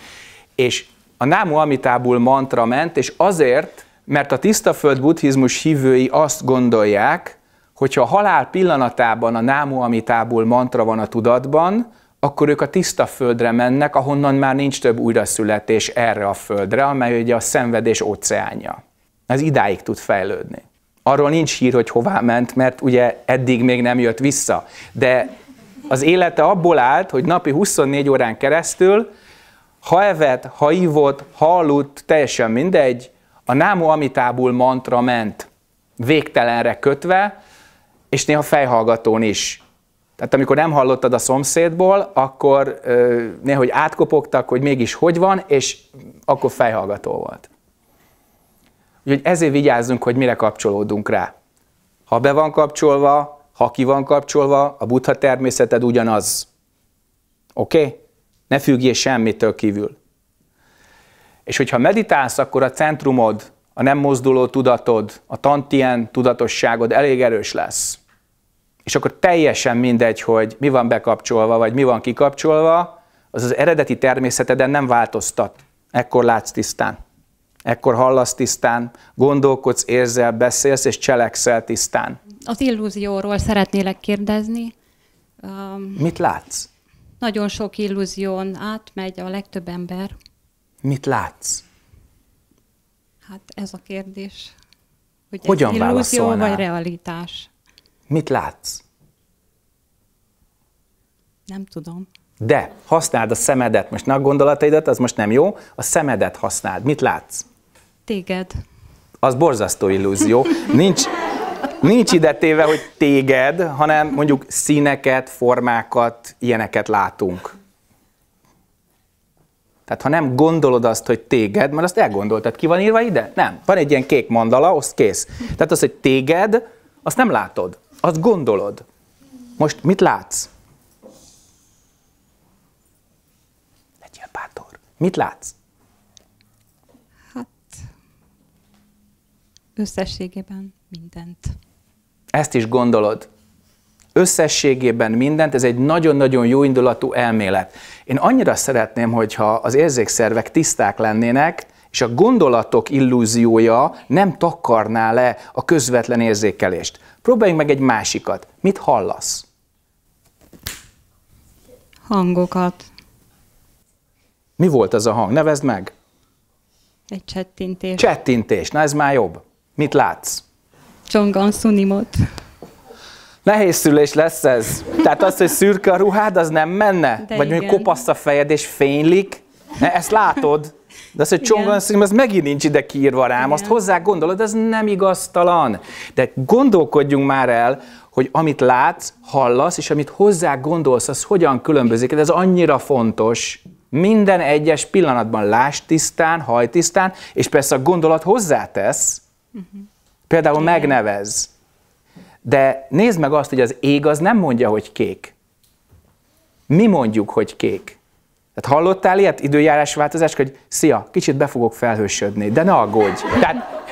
és a Námu Amitábul mantra ment, és azért, mert a föld buddhizmus hívői azt gondolják, hogyha a halál pillanatában a Námu Amitábul mantra van a tudatban, akkor ők a tiszta földre mennek, ahonnan már nincs több újraszületés erre a földre, amely ugye a szenvedés óceánja. Ez idáig tud fejlődni. Arról nincs hír, hogy hová ment, mert ugye eddig még nem jött vissza. De az élete abból állt, hogy napi 24 órán keresztül, ha evett, ha ívott, ha aludt, teljesen mindegy, a námo amitábul mantra ment, végtelenre kötve, és néha fejhallgatón is tehát amikor nem hallottad a szomszédból, akkor néhogy átkopogtak, hogy mégis hogy van, és akkor fejhallgató volt. Úgyhogy ezért vigyázzunk, hogy mire kapcsolódunk rá. Ha be van kapcsolva, ha ki van kapcsolva, a buddha természeted ugyanaz. Oké? Okay? Ne függjél semmitől kívül. És hogyha meditálsz, akkor a centrumod, a nem mozduló tudatod, a tantien tudatosságod elég erős lesz és akkor teljesen mindegy, hogy mi van bekapcsolva, vagy mi van kikapcsolva, az az eredeti természeteden nem változtat. Ekkor látsz tisztán. Ekkor hallasz tisztán, gondolkodsz, érzel, beszélsz és cselekszel tisztán. Az illúzióról szeretnélek kérdezni. Um, Mit látsz? Nagyon sok illúzión átmegy a legtöbb ember. Mit látsz? Hát ez a kérdés. Hogy Hogyan ez illúzió vagy realitás? Mit látsz? Nem tudom. De használd a szemedet, most ne a gondolataidat, az most nem jó, a szemedet használd. Mit látsz? Téged. Az borzasztó illúzió. Nincs, nincs ide téve, hogy téged, hanem mondjuk színeket, formákat, ilyeneket látunk. Tehát ha nem gondolod azt, hogy téged, mert azt elgondoltad, ki van írva ide? Nem. Van egy ilyen kék mandala, az kész. Tehát az, hogy téged, azt nem látod azt gondolod. Most mit látsz? Legyél bátor. Mit látsz? Hát összességében mindent. Ezt is gondolod. Összességében mindent, ez egy nagyon-nagyon jó indulatú elmélet. Én annyira szeretném, hogyha az érzékszervek tiszták lennének, és a gondolatok illúziója nem takarná le a közvetlen érzékelést. Próbáljunk meg egy másikat. Mit hallasz? Hangokat. Mi volt az a hang? Nevezd meg. Egy csettintés. Csettintés. Na ez már jobb. Mit látsz? Csongan szunimot. Nehéz szülés lesz ez. Tehát az, hogy szürke a ruhád, az nem menne? De Vagy igen. mondjuk kopasz a fejed és fénylik? Ne, ezt látod? De az, hogy csongan szívem, megint nincs ide kiírva rám, Igen. azt hozzá gondolod, ez nem igaztalan. De gondolkodjunk már el, hogy amit látsz, hallasz, és amit hozzá gondolsz, az hogyan különbözik. ez annyira fontos. Minden egyes pillanatban láss tisztán, haj tisztán, és persze a gondolat hozzátesz, uh-huh. például Igen. megnevez. De nézd meg azt, hogy az ég az nem mondja, hogy kék. Mi mondjuk, hogy kék. Tehát hallottál ilyet időjárás változás, hogy szia, kicsit be fogok felhősödni, de ne aggódj. Tehát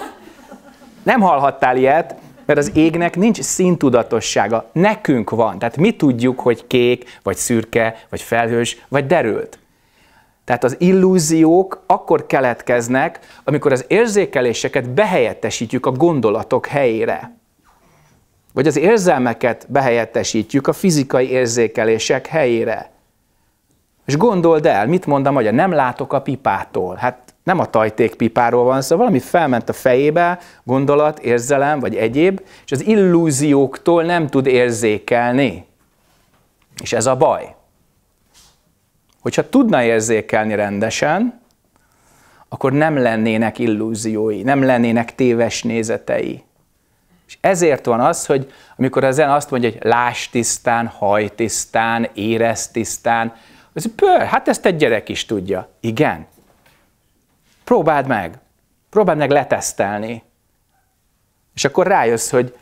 nem hallhattál ilyet, mert az égnek nincs színtudatossága, nekünk van. Tehát mi tudjuk, hogy kék, vagy szürke, vagy felhős, vagy derült. Tehát az illúziók akkor keletkeznek, amikor az érzékeléseket behelyettesítjük a gondolatok helyére. Vagy az érzelmeket behelyettesítjük a fizikai érzékelések helyére. És gondold el, mit mond a magyar, nem látok a pipától. Hát nem a tajték pipáról van szó, szóval valami felment a fejébe, gondolat, érzelem vagy egyéb, és az illúzióktól nem tud érzékelni. És ez a baj. Hogyha tudna érzékelni rendesen, akkor nem lennének illúziói, nem lennének téves nézetei. És ezért van az, hogy amikor az azt mondja, hogy láss tisztán, haj tisztán, érez tisztán, ez pör, hát ezt egy gyerek is tudja. Igen. Próbáld meg. Próbáld meg letesztelni. És akkor rájössz, hogy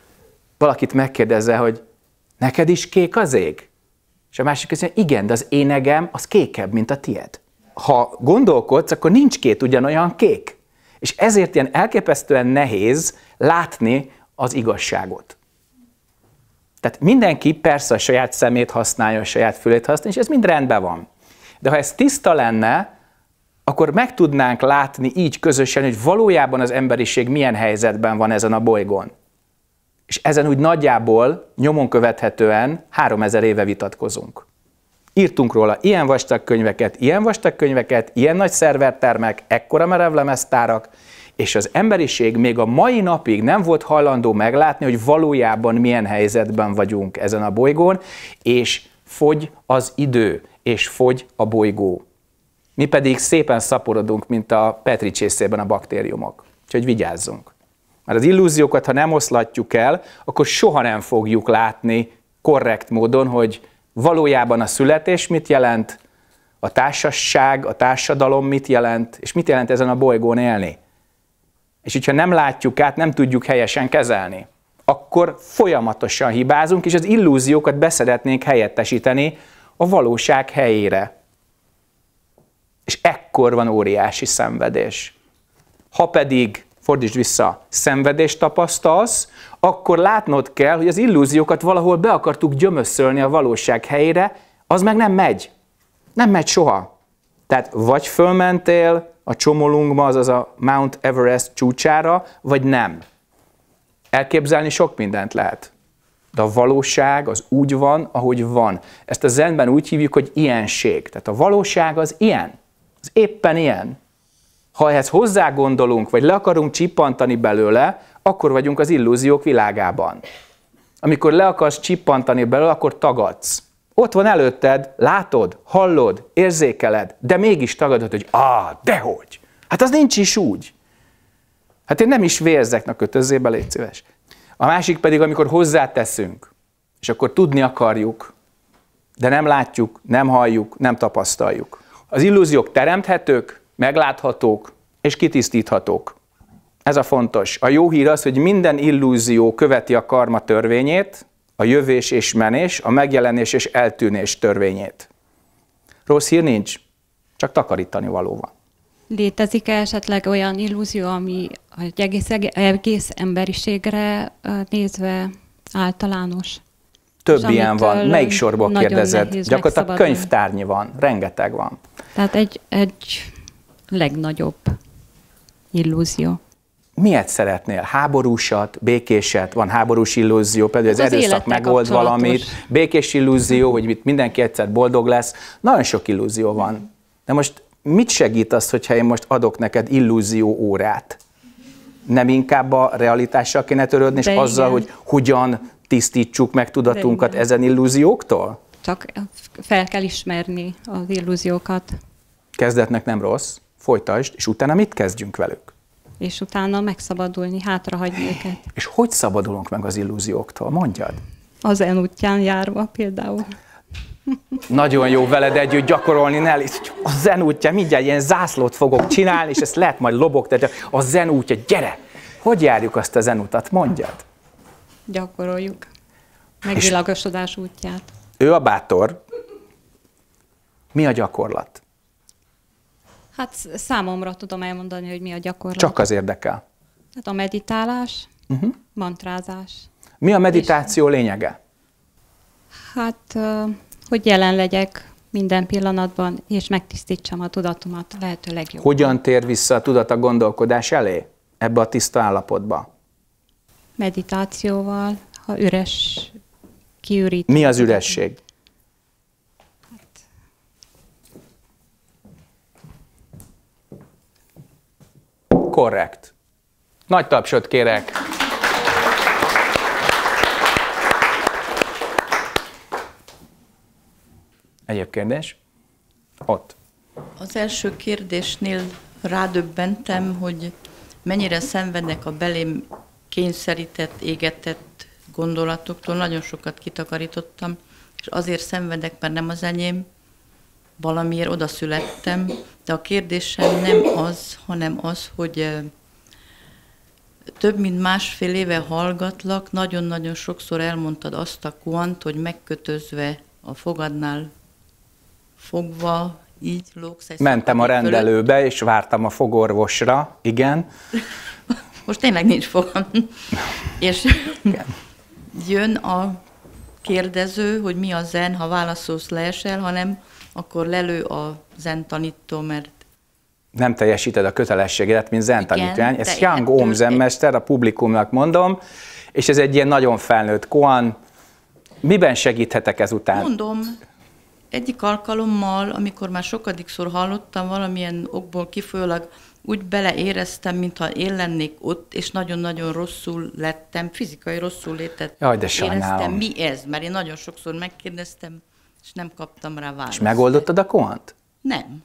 valakit megkérdezze, hogy neked is kék az ég? És a másik azt mondja, igen, de az énegem az kékebb, mint a tied. Ha gondolkodsz, akkor nincs két ugyanolyan kék. És ezért ilyen elképesztően nehéz látni az igazságot. Tehát mindenki persze a saját szemét használja, a saját fülét használja, és ez mind rendben van. De ha ez tiszta lenne, akkor meg tudnánk látni így közösen, hogy valójában az emberiség milyen helyzetben van ezen a bolygón. És ezen úgy nagyjából, nyomon követhetően 3000 éve vitatkozunk. Írtunk róla ilyen vastag könyveket, ilyen vastag könyveket, ilyen nagy szervertermek, ekkora merevlemeztárak, és az emberiség még a mai napig nem volt hajlandó meglátni, hogy valójában milyen helyzetben vagyunk ezen a bolygón, és fogy az idő, és fogy a bolygó. Mi pedig szépen szaporodunk, mint a Petri csészében a baktériumok. Úgyhogy vigyázzunk. Mert az illúziókat, ha nem oszlatjuk el, akkor soha nem fogjuk látni korrekt módon, hogy valójában a születés mit jelent, a társasság, a társadalom mit jelent, és mit jelent ezen a bolygón élni és hogyha nem látjuk át, nem tudjuk helyesen kezelni, akkor folyamatosan hibázunk, és az illúziókat beszeretnénk helyettesíteni a valóság helyére. És ekkor van óriási szenvedés. Ha pedig, fordítsd vissza, szenvedést tapasztalsz, akkor látnod kell, hogy az illúziókat valahol be akartuk gyömöszölni a valóság helyére, az meg nem megy. Nem megy soha. Tehát vagy fölmentél a csomolungma, azaz a Mount Everest csúcsára, vagy nem. Elképzelni sok mindent lehet. De a valóság az úgy van, ahogy van. Ezt a zenben úgy hívjuk, hogy ilyenség. Tehát a valóság az ilyen. Az éppen ilyen. Ha ehhez hozzá gondolunk, vagy le akarunk csippantani belőle, akkor vagyunk az illúziók világában. Amikor le akarsz csippantani belőle, akkor tagadsz. Ott van előtted, látod, hallod, érzékeled, de mégis tagadod, hogy á, dehogy. Hát az nincs is úgy. Hát én nem is vérzek, na be, légy szíves. A másik pedig, amikor hozzáteszünk, és akkor tudni akarjuk, de nem látjuk, nem halljuk, nem tapasztaljuk. Az illúziók teremthetők, megláthatók és kitisztíthatók. Ez a fontos. A jó hír az, hogy minden illúzió követi a karma törvényét, a jövés és menés, a megjelenés és eltűnés törvényét. Rossz hír nincs, csak takarítani való van. Létezik-e esetleg olyan illúzió, ami egy egész, egész emberiségre nézve általános? Több ilyen van. Melyik sorból kérdezed? Gyakorlatilag könyvtárnyi van, rengeteg van. Tehát egy, egy legnagyobb illúzió miért szeretnél? Háborúsat, békéset, van háborús illúzió, például az, hát az erőszak megold valamit, békés illúzió, hogy itt mindenki egyszer boldog lesz, nagyon sok illúzió van. De most mit segít az, hogyha én most adok neked illúzió órát? Nem inkább a realitással kéne törődni, és De azzal, igen. hogy hogyan tisztítsuk meg tudatunkat ezen illúzióktól? Csak fel kell ismerni az illúziókat. Kezdetnek nem rossz, folytasd, és utána mit kezdjünk velük? és utána megszabadulni, hátrahagyni őket. És hogy szabadulunk meg az illúzióktól, mondjad? Az en útján járva például. Nagyon jó veled együtt gyakorolni, Nelly. A zen útja, mindjárt ilyen zászlót fogok csinálni, és ezt lehet majd de A zen útja, gyere! Hogy járjuk azt a zen utat, mondjad? Gyakoroljuk. Megvilágosodás útját. Ő a bátor. Mi a gyakorlat? Hát számomra tudom elmondani, hogy mi a gyakorlat. Csak az érdekel. Hát a meditálás, uh-huh. mantrázás. Mi a meditáció és... lényege? Hát, hogy jelen legyek minden pillanatban, és megtisztítsam a tudatomat a lehető legjobb. Hogyan tér vissza a tudat a gondolkodás elé? Ebbe a tiszta állapotba? Meditációval, ha üres, kiürít. Mi az üresség? korrekt. Nagy tapsot kérek! Egyéb kérdés? Ott. Az első kérdésnél rádöbbentem, hogy mennyire szenvednek a belém kényszerített, égetett gondolatoktól. Nagyon sokat kitakarítottam, és azért szenvedek, mert nem az enyém, valamiért oda születtem, de a kérdésem nem az, hanem az, hogy több mint másfél éve hallgatlak, nagyon-nagyon sokszor elmondtad azt a kuant, hogy megkötözve a fogadnál fogva, így lóksz egy Mentem a rendelőbe, fölött. és vártam a fogorvosra, igen. Most tényleg nincs fogam. és igen. jön a kérdező, hogy mi a zen, ha válaszolsz, leesel, hanem akkor lelő a zentanító, mert nem teljesíted a kötelességedet, hát, mint zentanítvány. Ez Young Om zenmester, a publikumnak mondom, és ez egy ilyen nagyon felnőtt koan. Miben segíthetek ezután? Mondom, egyik alkalommal, amikor már sokadikszor hallottam, valamilyen okból kifolyólag úgy beleéreztem, mintha én lennék ott, és nagyon-nagyon rosszul lettem, fizikai rosszul létet Jaj, de éreztem. Mi ez? Mert én nagyon sokszor megkérdeztem, és nem kaptam rá választ. És megoldottad a kohant? Nem.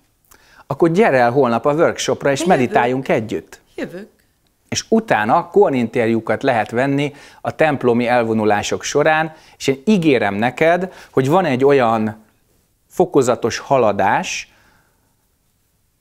Akkor gyere el holnap a workshopra, és Jövök. meditáljunk együtt. Jövök. És utána korinterjúkat lehet venni a templomi elvonulások során, és én ígérem neked, hogy van egy olyan fokozatos haladás,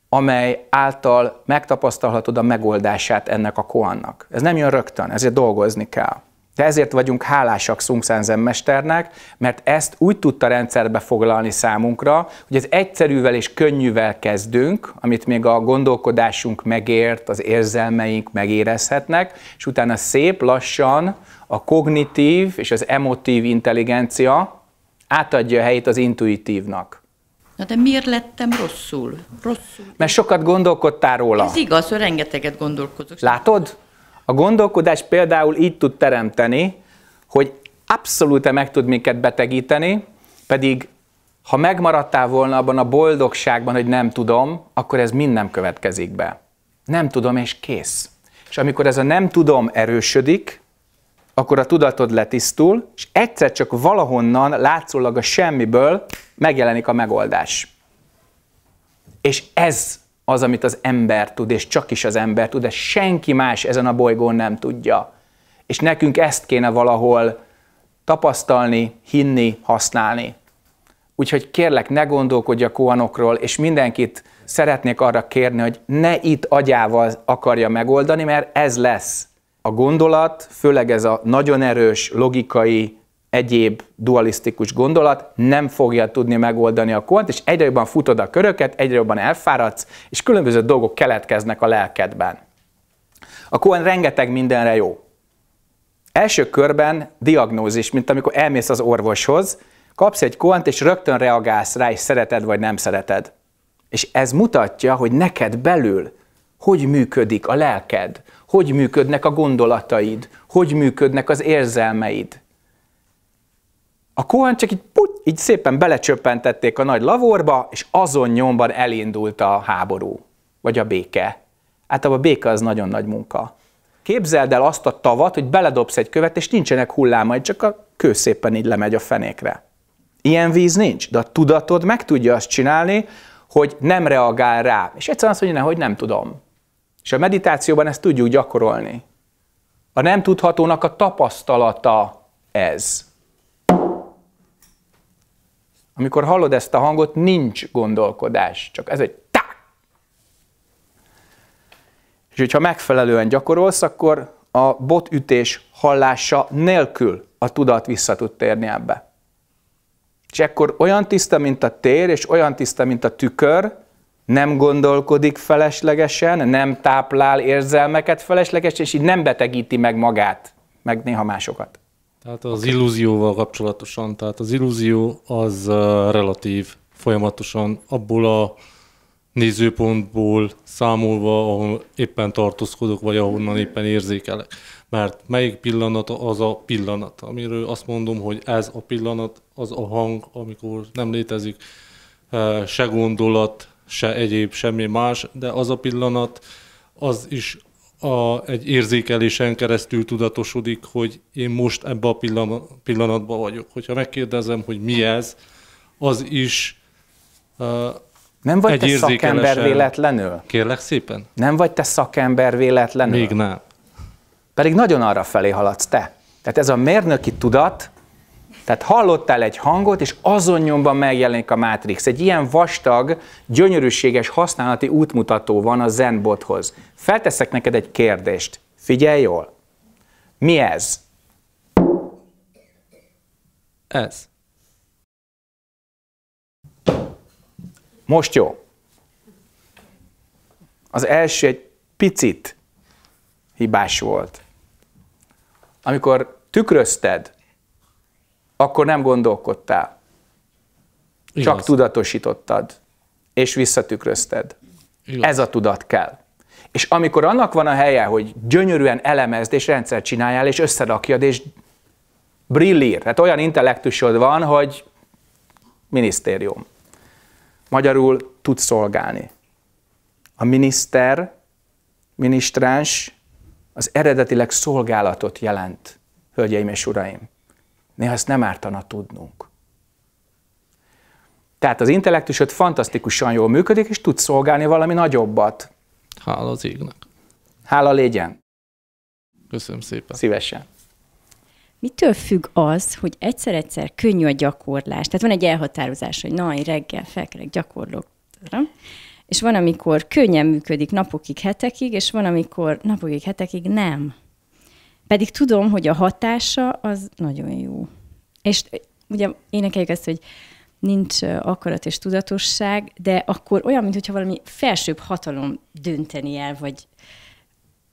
amely által megtapasztalhatod a megoldását ennek a koannak. Ez nem jön rögtön, ezért dolgozni kell. De ezért vagyunk hálásak Szumszenzen mesternek, mert ezt úgy tudta rendszerbe foglalni számunkra, hogy az egyszerűvel és könnyűvel kezdünk, amit még a gondolkodásunk megért, az érzelmeink megérezhetnek, és utána szép, lassan a kognitív és az emotív intelligencia átadja a helyét az intuitívnak. Na de miért lettem rosszul? rosszul? Mert sokat gondolkodtál róla. Ez igaz, hogy rengeteget gondolkozok. Látod? A gondolkodás például így tud teremteni, hogy abszolút meg tud minket betegíteni, pedig ha megmaradtál volna abban a boldogságban, hogy nem tudom, akkor ez mind nem következik be. Nem tudom, és kész. És amikor ez a nem tudom erősödik, akkor a tudatod letisztul, és egyszer csak valahonnan, látszólag a semmiből megjelenik a megoldás. És ez az, amit az ember tud, és csak is az ember tud, de senki más ezen a bolygón nem tudja. És nekünk ezt kéne valahol tapasztalni, hinni, használni. Úgyhogy kérlek, ne gondolkodj a kohanokról, és mindenkit szeretnék arra kérni, hogy ne itt agyával akarja megoldani, mert ez lesz. A gondolat, főleg ez a nagyon erős, logikai, egyéb dualisztikus gondolat nem fogja tudni megoldani a kont, és egyre jobban futod a köröket, egyre jobban elfáradsz, és különböző dolgok keletkeznek a lelkedben. A Cohen rengeteg mindenre jó. Első körben diagnózis, mint amikor elmész az orvoshoz, kapsz egy kont, és rögtön reagálsz rá, és szereted vagy nem szereted. És ez mutatja, hogy neked belül hogy működik a lelked, hogy működnek a gondolataid, hogy működnek az érzelmeid a Cohen csak így, put, így szépen belecsöppentették a nagy lavorba, és azon nyomban elindult a háború, vagy a béke. Hát a béke az nagyon nagy munka. Képzeld el azt a tavat, hogy beledobsz egy követ, és nincsenek hullámai, csak a kő szépen így lemegy a fenékre. Ilyen víz nincs, de a tudatod meg tudja azt csinálni, hogy nem reagál rá. És egyszerűen azt mondja, hogy nem tudom. És a meditációban ezt tudjuk gyakorolni. A nem tudhatónak a tapasztalata ez. Amikor hallod ezt a hangot, nincs gondolkodás, csak ez egy tá. És hogyha megfelelően gyakorolsz, akkor a botütés hallása nélkül a tudat vissza tud térni ebbe. És ekkor olyan tiszta, mint a tér, és olyan tiszta, mint a tükör, nem gondolkodik feleslegesen, nem táplál érzelmeket feleslegesen, és így nem betegíti meg magát, meg néha másokat. Tehát az okay. illúzióval kapcsolatosan, tehát az illúzió az uh, relatív folyamatosan abból a nézőpontból számolva, ahol éppen tartózkodok, vagy ahonnan éppen érzékelek. Mert melyik pillanat az a pillanat, amiről azt mondom, hogy ez a pillanat, az a hang, amikor nem létezik uh, se gondolat, se egyéb, semmi más, de az a pillanat, az is a, egy érzékelésen keresztül tudatosodik, hogy én most ebben a pillanatban vagyok. Hogyha megkérdezem, hogy mi ez, az is uh, Nem vagy egy te érzékelesen... szakember véletlenül? Kérlek szépen? Nem vagy te szakember véletlenül? Még nem. Pedig nagyon arra felé haladsz te. Tehát ez a mérnöki tudat, tehát hallottál egy hangot, és azon nyomban megjelenik a Matrix. Egy ilyen vastag, gyönyörűséges használati útmutató van a Zenbothoz. Felteszek neked egy kérdést. Figyelj jól! Mi ez? Ez. Most jó. Az első egy picit hibás volt. Amikor tükrözted akkor nem gondolkodtál. Igaz. Csak tudatosítottad, és visszatükrözted. Igaz. Ez a tudat kell. És amikor annak van a helye, hogy gyönyörűen elemezd, és rendszer csináljál, és összerakjad, és brillír, tehát olyan intellektusod van, hogy minisztérium. Magyarul tud szolgálni. A miniszter, minisztráns az eredetileg szolgálatot jelent, hölgyeim és uraim. Néha ezt nem ártana tudnunk. Tehát az intellektusod fantasztikusan jól működik, és tud szolgálni valami nagyobbat. Hála az égnek. Hála légyen. Köszönöm szépen. Szívesen. Mitől függ az, hogy egyszer-egyszer könnyű a gyakorlás? Tehát van egy elhatározás, hogy na, én reggel felkerek, gyakorlok. És van, amikor könnyen működik napokig, hetekig, és van, amikor napokig, hetekig nem. Pedig tudom, hogy a hatása az nagyon jó. És ugye énekeljük ezt, hogy nincs akarat és tudatosság, de akkor olyan, mintha valami felsőbb hatalom dönteni el, vagy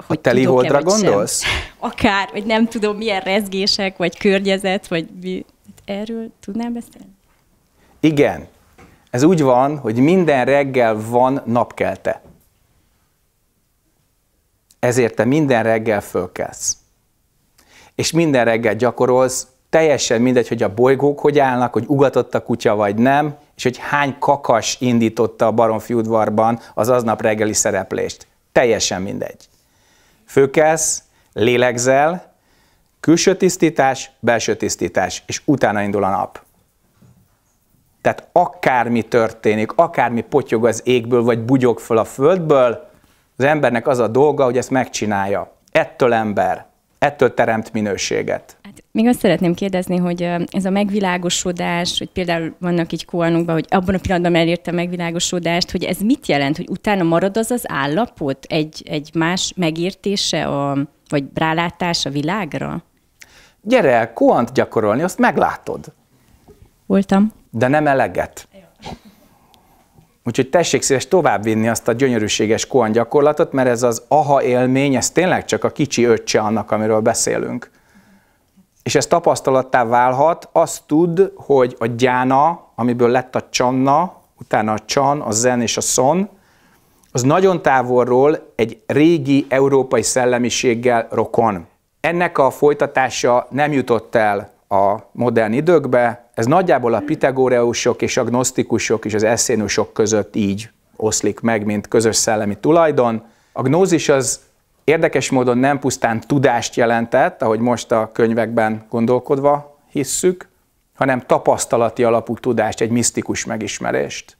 hogy a teli holdra gondolsz? Sem. Akár, hogy nem tudom, milyen rezgések, vagy környezet, vagy mi. Erről tudnál beszélni? Igen. Ez úgy van, hogy minden reggel van napkelte. Ezért te minden reggel fölkelsz és minden reggel gyakorolsz, teljesen mindegy, hogy a bolygók hogy állnak, hogy ugatott a kutya vagy nem, és hogy hány kakas indította a Baromfi udvarban az aznap reggeli szereplést. Teljesen mindegy. Főkelsz, lélegzel, külső tisztítás, belső tisztítás, és utána indul a nap. Tehát akármi történik, akármi potyog az égből, vagy bugyog föl a földből, az embernek az a dolga, hogy ezt megcsinálja. Ettől ember ettől teremt minőséget. Hát, még azt szeretném kérdezni, hogy ez a megvilágosodás, hogy például vannak így kóanunkban, hogy abban a pillanatban elérte a megvilágosodást, hogy ez mit jelent, hogy utána marad az az állapot, egy, egy más megértése, a, vagy rálátás a világra? Gyere el, koant gyakorolni, azt meglátod. Voltam. De nem eleget. Úgyhogy tessék szíves továbbvinni azt a gyönyörűséges koan gyakorlatot, mert ez az aha élmény, ez tényleg csak a kicsi öccse annak, amiről beszélünk. És ez tapasztalattá válhat, azt tud, hogy a gyána, amiből lett a csanna, utána a csan, a zen és a szon, az nagyon távolról egy régi európai szellemiséggel rokon. Ennek a folytatása nem jutott el a modern időkbe, ez nagyjából a pitagóreusok és agnosztikusok és az eszénusok között így oszlik meg, mint közös szellemi tulajdon. A gnózis az érdekes módon nem pusztán tudást jelentett, ahogy most a könyvekben gondolkodva hisszük, hanem tapasztalati alapú tudást, egy misztikus megismerést.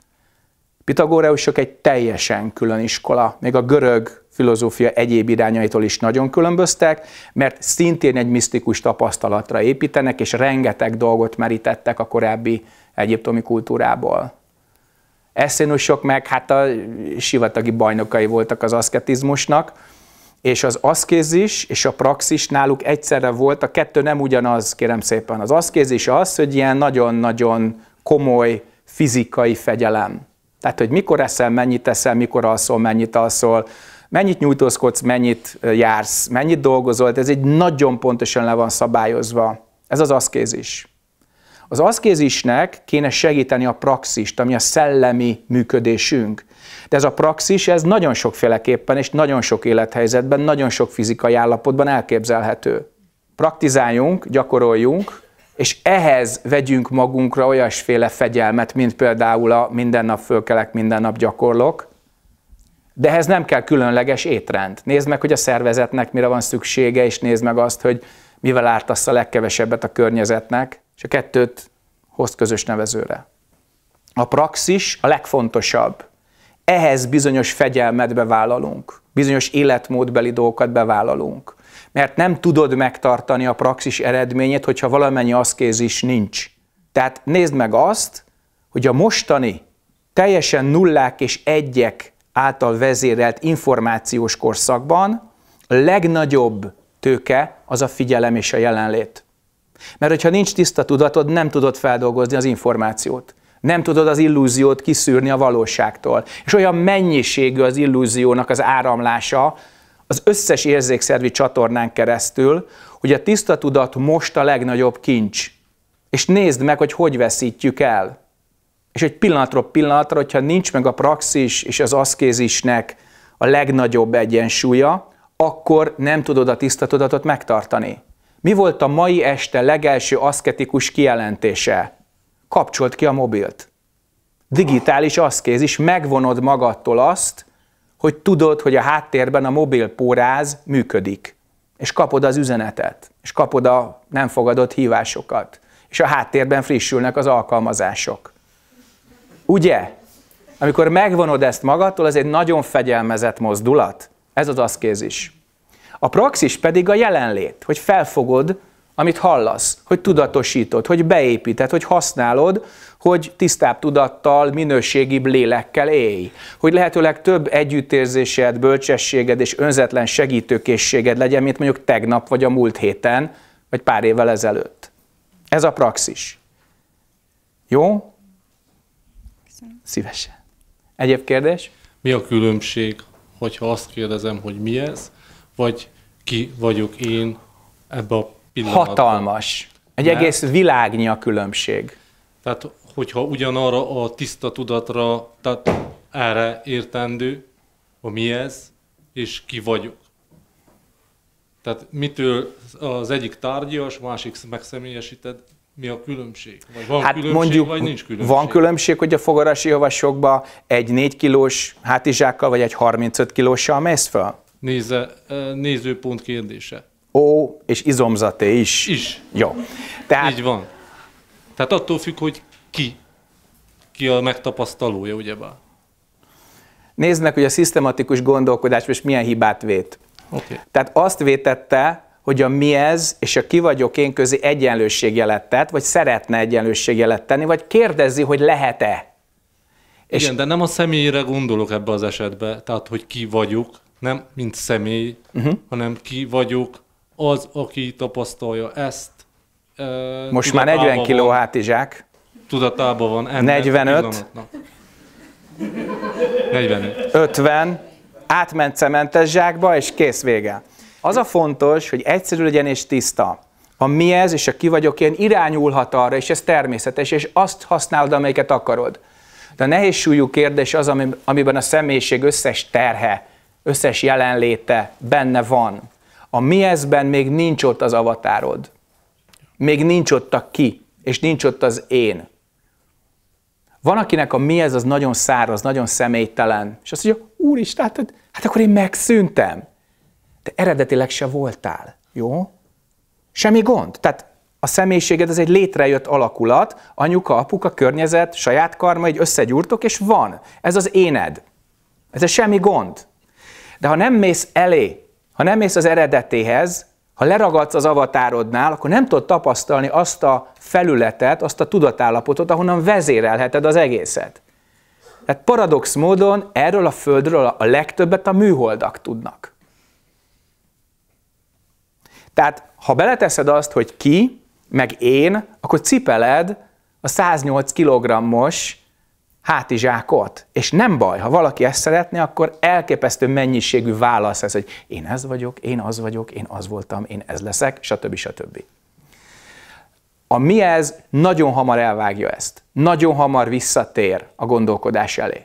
Pitagóreusok egy teljesen külön iskola, még a görög filozófia egyéb irányaitól is nagyon különböztek, mert szintén egy misztikus tapasztalatra építenek, és rengeteg dolgot merítettek a korábbi egyiptomi kultúrából. Eszénusok meg hát a sivatagi bajnokai voltak az aszketizmusnak, és az aszkézis és a praxis náluk egyszerre volt, a kettő nem ugyanaz, kérem szépen. Az aszkézis az, hogy ilyen nagyon-nagyon komoly fizikai fegyelem. Tehát, hogy mikor eszel, mennyit eszel, mikor alszol, mennyit alszol, mennyit nyújtózkodsz, mennyit jársz, mennyit dolgozol, ez egy nagyon pontosan le van szabályozva. Ez az aszkézis. Az aszkézisnek kéne segíteni a praxist, ami a szellemi működésünk. De ez a praxis, ez nagyon sokféleképpen és nagyon sok élethelyzetben, nagyon sok fizikai állapotban elképzelhető. Praktizáljunk, gyakoroljunk, és ehhez vegyünk magunkra olyasféle fegyelmet, mint például a minden nap fölkelek, minden nap gyakorlok, de ehhez nem kell különleges étrend. Nézd meg, hogy a szervezetnek mire van szüksége, és nézd meg azt, hogy mivel ártasz a legkevesebbet a környezetnek, és a kettőt hoz közös nevezőre. A praxis a legfontosabb. Ehhez bizonyos fegyelmet bevállalunk, bizonyos életmódbeli dolgokat bevállalunk. Mert nem tudod megtartani a praxis eredményét, hogyha valamennyi aszkézis nincs. Tehát nézd meg azt, hogy a mostani teljesen nullák és egyek által vezérelt információs korszakban legnagyobb tőke az a figyelem és a jelenlét. Mert hogyha nincs tiszta tudatod, nem tudod feldolgozni az információt. Nem tudod az illúziót kiszűrni a valóságtól. És olyan mennyiségű az illúziónak az áramlása az összes érzékszervi csatornán keresztül, hogy a tiszta tudat most a legnagyobb kincs. És nézd meg, hogy hogy veszítjük el. És egy pillanatról pillanatra, hogyha nincs meg a praxis és az aszkézisnek a legnagyobb egyensúlya, akkor nem tudod a tiszta tudatot megtartani. Mi volt a mai este legelső aszketikus kijelentése? Kapcsolt ki a mobilt. Digitális aszkézis, megvonod magadtól azt, hogy tudod, hogy a háttérben a mobil póráz működik. És kapod az üzenetet, és kapod a nem fogadott hívásokat, és a háttérben frissülnek az alkalmazások. Ugye? Amikor megvonod ezt magadtól, ez egy nagyon fegyelmezett mozdulat. Ez az aszkézis. A praxis pedig a jelenlét, hogy felfogod, amit hallasz, hogy tudatosítod, hogy beépíted, hogy használod, hogy tisztább tudattal, minőségibb lélekkel élj. Hogy lehetőleg több együttérzésed, bölcsességed és önzetlen segítőkészséged legyen, mint mondjuk tegnap, vagy a múlt héten, vagy pár évvel ezelőtt. Ez a praxis. Jó? Szívesen. Egyéb kérdés? Mi a különbség, hogyha azt kérdezem, hogy mi ez, vagy ki vagyok én ebbe a pillanatban? Hatalmas. Egy Mert... egész világnyi a különbség. Tehát, hogyha ugyanarra a tiszta tudatra, tehát erre értendő, hogy mi ez, és ki vagyok. Tehát mitől az egyik tárgyas, másik megszemélyesíted, mi a különbség? Vagy van hát különbség, mondjuk, vagy nincs különbség? Van különbség, hogy a fogarasi javasokba egy 4 kilós hátizsákkal, vagy egy 35 kilóssal mész fel? Nézze, eh, nézőpont kérdése. Ó, és izomzaté is. Is. Jó. Tehát... Így van. Tehát attól függ, hogy ki, ki a megtapasztalója, ugyebár. Néznek, hogy a szisztematikus gondolkodás most milyen hibát vét. Okay. Tehát azt vétette, hogy a mi ez és a ki vagyok én közé egyenlőségjelet tett, vagy szeretne egyenlőségjelet tenni, vagy kérdezi, hogy lehet-e. És Igen, de nem a személyre gondolok ebbe az esetbe, tehát hogy ki vagyok, nem mint személy, uh-huh. hanem ki vagyok az, aki tapasztalja ezt. E, Most már 40 kiló hátizsák. Tudatában van ennek 45. 45. 50. Átment cementes zsákba, és kész vége. Az a fontos, hogy egyszerű legyen és tiszta. A mi ez és a ki vagyok én irányulhat arra, és ez természetes, és azt használod, amelyiket akarod. De a nehéz súlyú kérdés az, amiben a személyiség összes terhe, összes jelenléte benne van. A mi ezben még nincs ott az avatárod. Még nincs ott a ki, és nincs ott az én. Van, akinek a mi ez az nagyon száraz, nagyon személytelen. És azt mondja, úristen, hát, hát akkor én megszűntem te eredetileg se voltál, jó? Semmi gond. Tehát a személyiséged az egy létrejött alakulat, anyuka, apuka, környezet, saját karma, egy összegyúrtok, és van. Ez az éned. Ez a semmi gond. De ha nem mész elé, ha nem mész az eredetéhez, ha leragadsz az avatárodnál, akkor nem tudod tapasztalni azt a felületet, azt a tudatállapotot, ahonnan vezérelheted az egészet. Tehát paradox módon erről a Földről a legtöbbet a műholdak tudnak. Tehát ha beleteszed azt, hogy ki, meg én, akkor cipeled a 108 kg-os hátizsákot. És nem baj, ha valaki ezt szeretné, akkor elképesztő mennyiségű válasz ez, hogy én ez vagyok, én az vagyok, én az voltam, én ez leszek, stb. stb. A mi ez nagyon hamar elvágja ezt. Nagyon hamar visszatér a gondolkodás elé.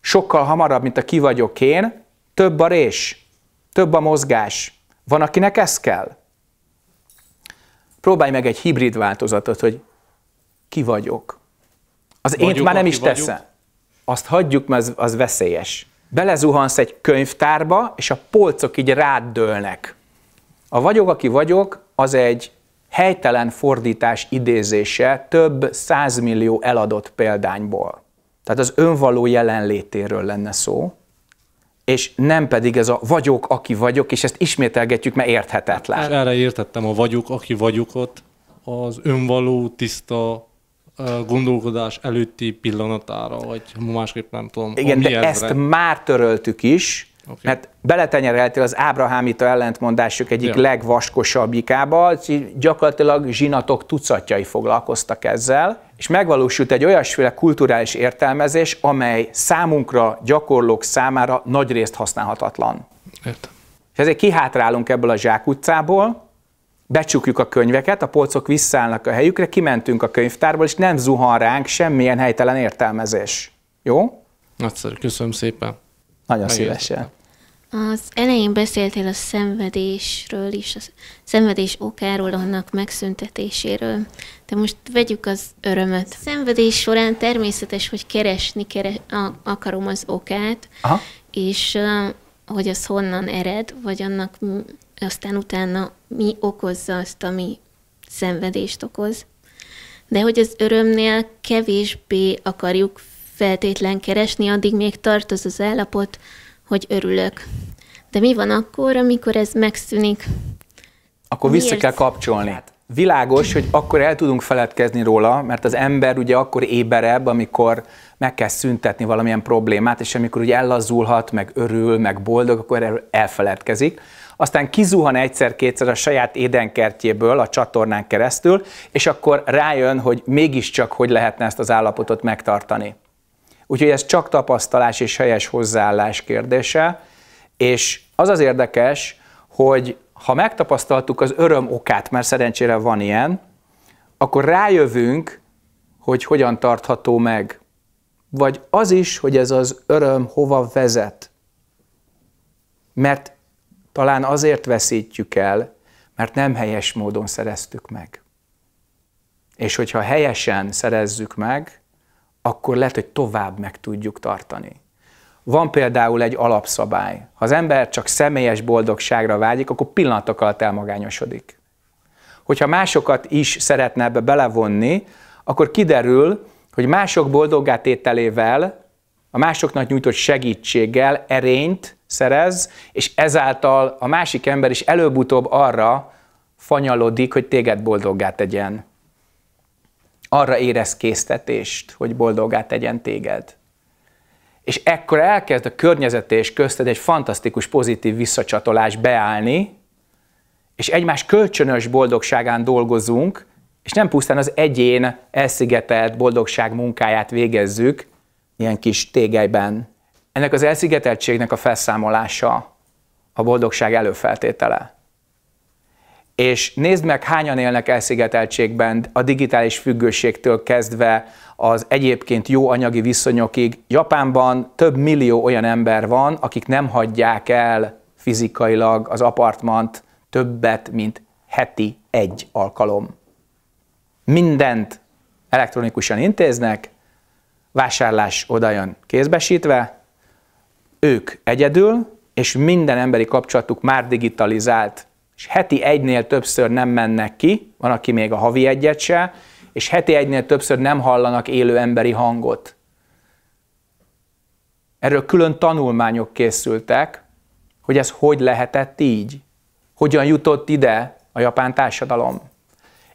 Sokkal hamarabb, mint a ki vagyok én, több a rés, több a mozgás, van, akinek ez kell. Próbálj meg egy hibrid változatot, hogy ki vagyok. Az vagyok, én már nem is teszem. Azt hagyjuk, mert az, az veszélyes. Belezuhansz egy könyvtárba, és a polcok így rád dőlnek. A vagyok, aki vagyok, az egy helytelen fordítás idézése több százmillió eladott példányból. Tehát az önvaló jelenlétéről lenne szó és nem pedig ez a vagyok, aki vagyok, és ezt ismételgetjük, mert érthetetlen. Erre értettem a vagyok, aki vagyokot, az önvaló, tiszta gondolkodás előtti pillanatára, vagy másképp nem tudom. Igen, de ezre. ezt már töröltük is, okay. mert beletenyereltél az ábrahámita ellentmondások egyik ja. legvaskosabbikába, gyakorlatilag zsinatok tucatjai foglalkoztak ezzel, és megvalósult egy olyasféle kulturális értelmezés, amely számunkra, gyakorlók számára nagyrészt használhatatlan. Értem. És ezért kihátrálunk ebből a zsákutcából, becsukjuk a könyveket, a polcok visszaállnak a helyükre, kimentünk a könyvtárból, és nem zuhan ránk semmilyen helytelen értelmezés. Jó? Nagyszerű, köszönöm szépen. Nagyon Megértettem. szívesen. Az elején beszéltél a szenvedésről is, a szenvedés okáról, annak megszüntetéséről, de most vegyük az örömet. A szenvedés során természetes, hogy keresni keres, a, akarom az okát, Aha. és hogy az honnan ered, vagy annak aztán utána mi okozza azt, ami szenvedést okoz. De hogy az örömnél kevésbé akarjuk feltétlen keresni, addig még tart az az állapot, hogy örülök. De mi van akkor, amikor ez megszűnik? Akkor Miért? vissza kell kapcsolni. Hát világos, hogy akkor el tudunk feledkezni róla, mert az ember ugye akkor éberebb, amikor meg kell szüntetni valamilyen problémát, és amikor ugye ellazulhat, meg örül, meg boldog, akkor elfeledkezik. Aztán kizuhan egyszer-kétszer a saját édenkertjéből, a csatornán keresztül, és akkor rájön, hogy mégiscsak hogy lehetne ezt az állapotot megtartani. Úgyhogy ez csak tapasztalás és helyes hozzáállás kérdése, és az az érdekes, hogy ha megtapasztaltuk az öröm okát, mert szerencsére van ilyen, akkor rájövünk, hogy hogyan tartható meg. Vagy az is, hogy ez az öröm hova vezet. Mert talán azért veszítjük el, mert nem helyes módon szereztük meg. És hogyha helyesen szerezzük meg, akkor lehet, hogy tovább meg tudjuk tartani. Van például egy alapszabály. Ha az ember csak személyes boldogságra vágyik, akkor pillanatok alatt elmagányosodik. Hogyha másokat is szeretne ebbe belevonni, akkor kiderül, hogy mások boldoggá tételével, a másoknak nyújtott segítséggel erényt szerez, és ezáltal a másik ember is előbb-utóbb arra fanyalodik, hogy téged boldoggá tegyen arra érez késztetést, hogy boldoggá tegyen téged. És ekkor elkezd a környezetés és közted egy fantasztikus pozitív visszacsatolás beállni, és egymás kölcsönös boldogságán dolgozunk, és nem pusztán az egyén elszigetelt boldogság munkáját végezzük, ilyen kis tégelyben. Ennek az elszigeteltségnek a felszámolása a boldogság előfeltétele. És nézd meg, hányan élnek elszigeteltségben a digitális függőségtől kezdve az egyébként jó anyagi viszonyokig. Japánban több millió olyan ember van, akik nem hagyják el fizikailag az apartmant többet, mint heti egy alkalom. Mindent elektronikusan intéznek, vásárlás odajön kézbesítve, ők egyedül, és minden emberi kapcsolatuk már digitalizált és heti egynél többször nem mennek ki, van, aki még a havi egyet se, és heti egynél többször nem hallanak élő emberi hangot. Erről külön tanulmányok készültek, hogy ez hogy lehetett így, hogyan jutott ide a japán társadalom.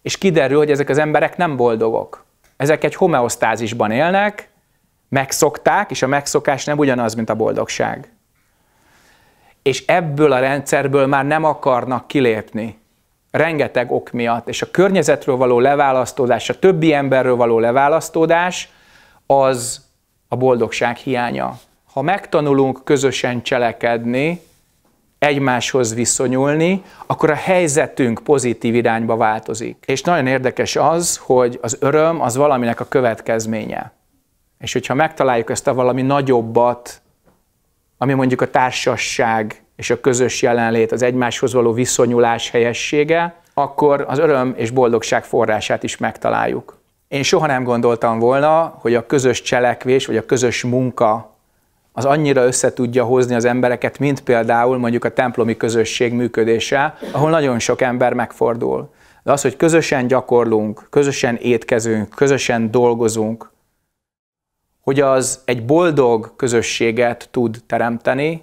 És kiderül, hogy ezek az emberek nem boldogok. Ezek egy homeosztázisban élnek, megszokták, és a megszokás nem ugyanaz, mint a boldogság és ebből a rendszerből már nem akarnak kilépni. Rengeteg ok miatt. És a környezetről való leválasztódás, a többi emberről való leválasztódás, az a boldogság hiánya. Ha megtanulunk közösen cselekedni, egymáshoz viszonyulni, akkor a helyzetünk pozitív irányba változik. És nagyon érdekes az, hogy az öröm az valaminek a következménye. És hogyha megtaláljuk ezt a valami nagyobbat, ami mondjuk a társasság és a közös jelenlét, az egymáshoz való viszonyulás helyessége, akkor az öröm és boldogság forrását is megtaláljuk. Én soha nem gondoltam volna, hogy a közös cselekvés vagy a közös munka az annyira össze tudja hozni az embereket, mint például mondjuk a templomi közösség működése, ahol nagyon sok ember megfordul. De az, hogy közösen gyakorlunk, közösen étkezünk, közösen dolgozunk, hogy az egy boldog közösséget tud teremteni,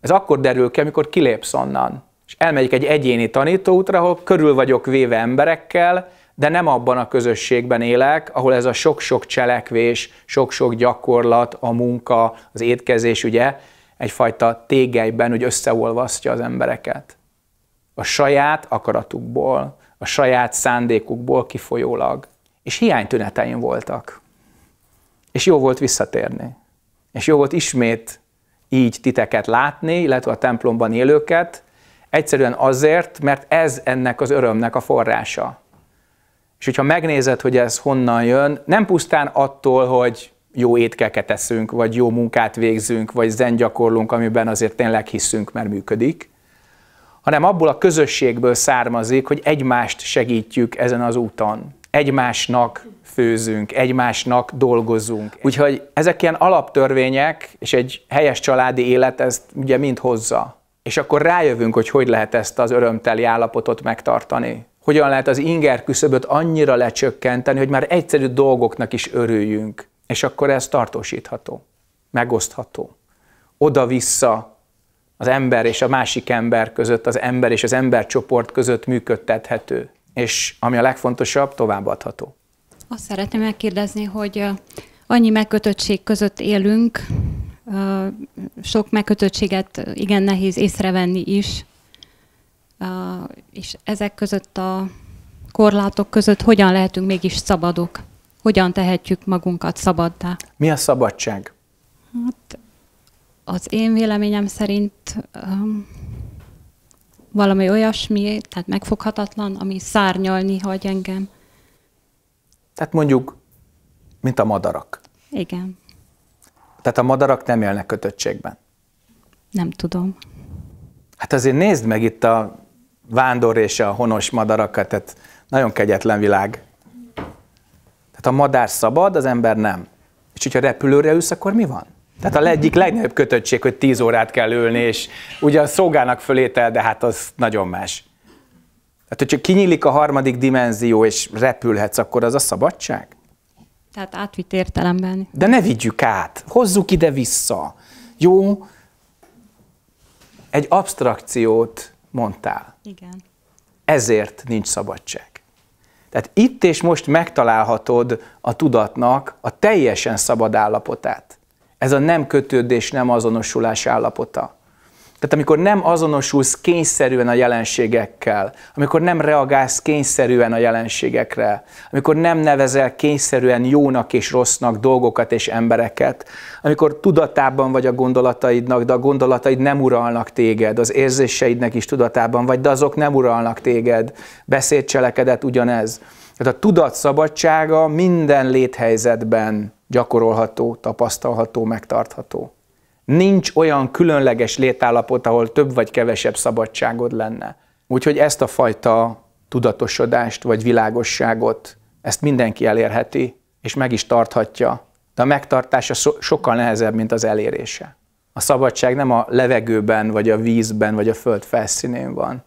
ez akkor derül ki, amikor kilépsz onnan. És elmegyek egy egyéni tanítóútra, ahol körül vagyok véve emberekkel, de nem abban a közösségben élek, ahol ez a sok-sok cselekvés, sok-sok gyakorlat, a munka, az étkezés, ugye, egyfajta tégelyben, hogy összeolvasztja az embereket. A saját akaratukból, a saját szándékukból kifolyólag. És hiánytüneteim voltak. És jó volt visszatérni. És jó volt ismét így titeket látni, illetve a templomban élőket, egyszerűen azért, mert ez ennek az örömnek a forrása. És hogyha megnézed, hogy ez honnan jön, nem pusztán attól, hogy jó étkeket eszünk, vagy jó munkát végzünk, vagy zen gyakorlunk, amiben azért tényleg hiszünk, mert működik, hanem abból a közösségből származik, hogy egymást segítjük ezen az úton. Egymásnak főzünk, egymásnak dolgozunk. Úgyhogy ezek ilyen alaptörvények, és egy helyes családi élet ezt ugye mind hozza. És akkor rájövünk, hogy hogy lehet ezt az örömteli állapotot megtartani. Hogyan lehet az inger küszöböt annyira lecsökkenteni, hogy már egyszerű dolgoknak is örüljünk. És akkor ez tartósítható, megosztható. Oda-vissza az ember és a másik ember között, az ember és az embercsoport között működtethető. És ami a legfontosabb, továbbadható. Azt szeretném megkérdezni, hogy annyi megkötöttség között élünk, sok megkötöttséget igen nehéz észrevenni is, és ezek között a korlátok között hogyan lehetünk mégis szabadok? Hogyan tehetjük magunkat szabaddá? Mi a szabadság? Hát az én véleményem szerint um, valami olyasmi, tehát megfoghatatlan, ami szárnyalni hagy engem. Tehát mondjuk, mint a madarak. Igen. Tehát a madarak nem élnek kötöttségben. Nem tudom. Hát azért nézd meg itt a vándor és a honos madarakat, tehát nagyon kegyetlen világ. Tehát a madár szabad, az ember nem. És hogyha repülőre ülsz, akkor mi van? Tehát a egyik legnagyobb kötöttség, hogy tíz órát kell ülni, és ugye a szolgának fölétel, de hát az nagyon más. Tehát, hogyha kinyílik a harmadik dimenzió, és repülhetsz, akkor az a szabadság? Tehát átvitt értelemben. De ne vigyük át, hozzuk ide-vissza. Jó, egy abstrakciót mondtál. Igen. Ezért nincs szabadság. Tehát itt és most megtalálhatod a tudatnak a teljesen szabad állapotát. Ez a nem kötődés, nem azonosulás állapota. Tehát amikor nem azonosulsz kényszerűen a jelenségekkel, amikor nem reagálsz kényszerűen a jelenségekre, amikor nem nevezel kényszerűen jónak és rossznak dolgokat és embereket, amikor tudatában vagy a gondolataidnak, de a gondolataid nem uralnak téged, az érzéseidnek is tudatában vagy, de azok nem uralnak téged, cselekedet ugyanez. Tehát a tudat szabadsága minden léthelyzetben gyakorolható, tapasztalható, megtartható. Nincs olyan különleges létállapot, ahol több vagy kevesebb szabadságod lenne. Úgyhogy ezt a fajta tudatosodást vagy világosságot, ezt mindenki elérheti, és meg is tarthatja. De a megtartása so sokkal nehezebb, mint az elérése. A szabadság nem a levegőben, vagy a vízben, vagy a föld felszínén van.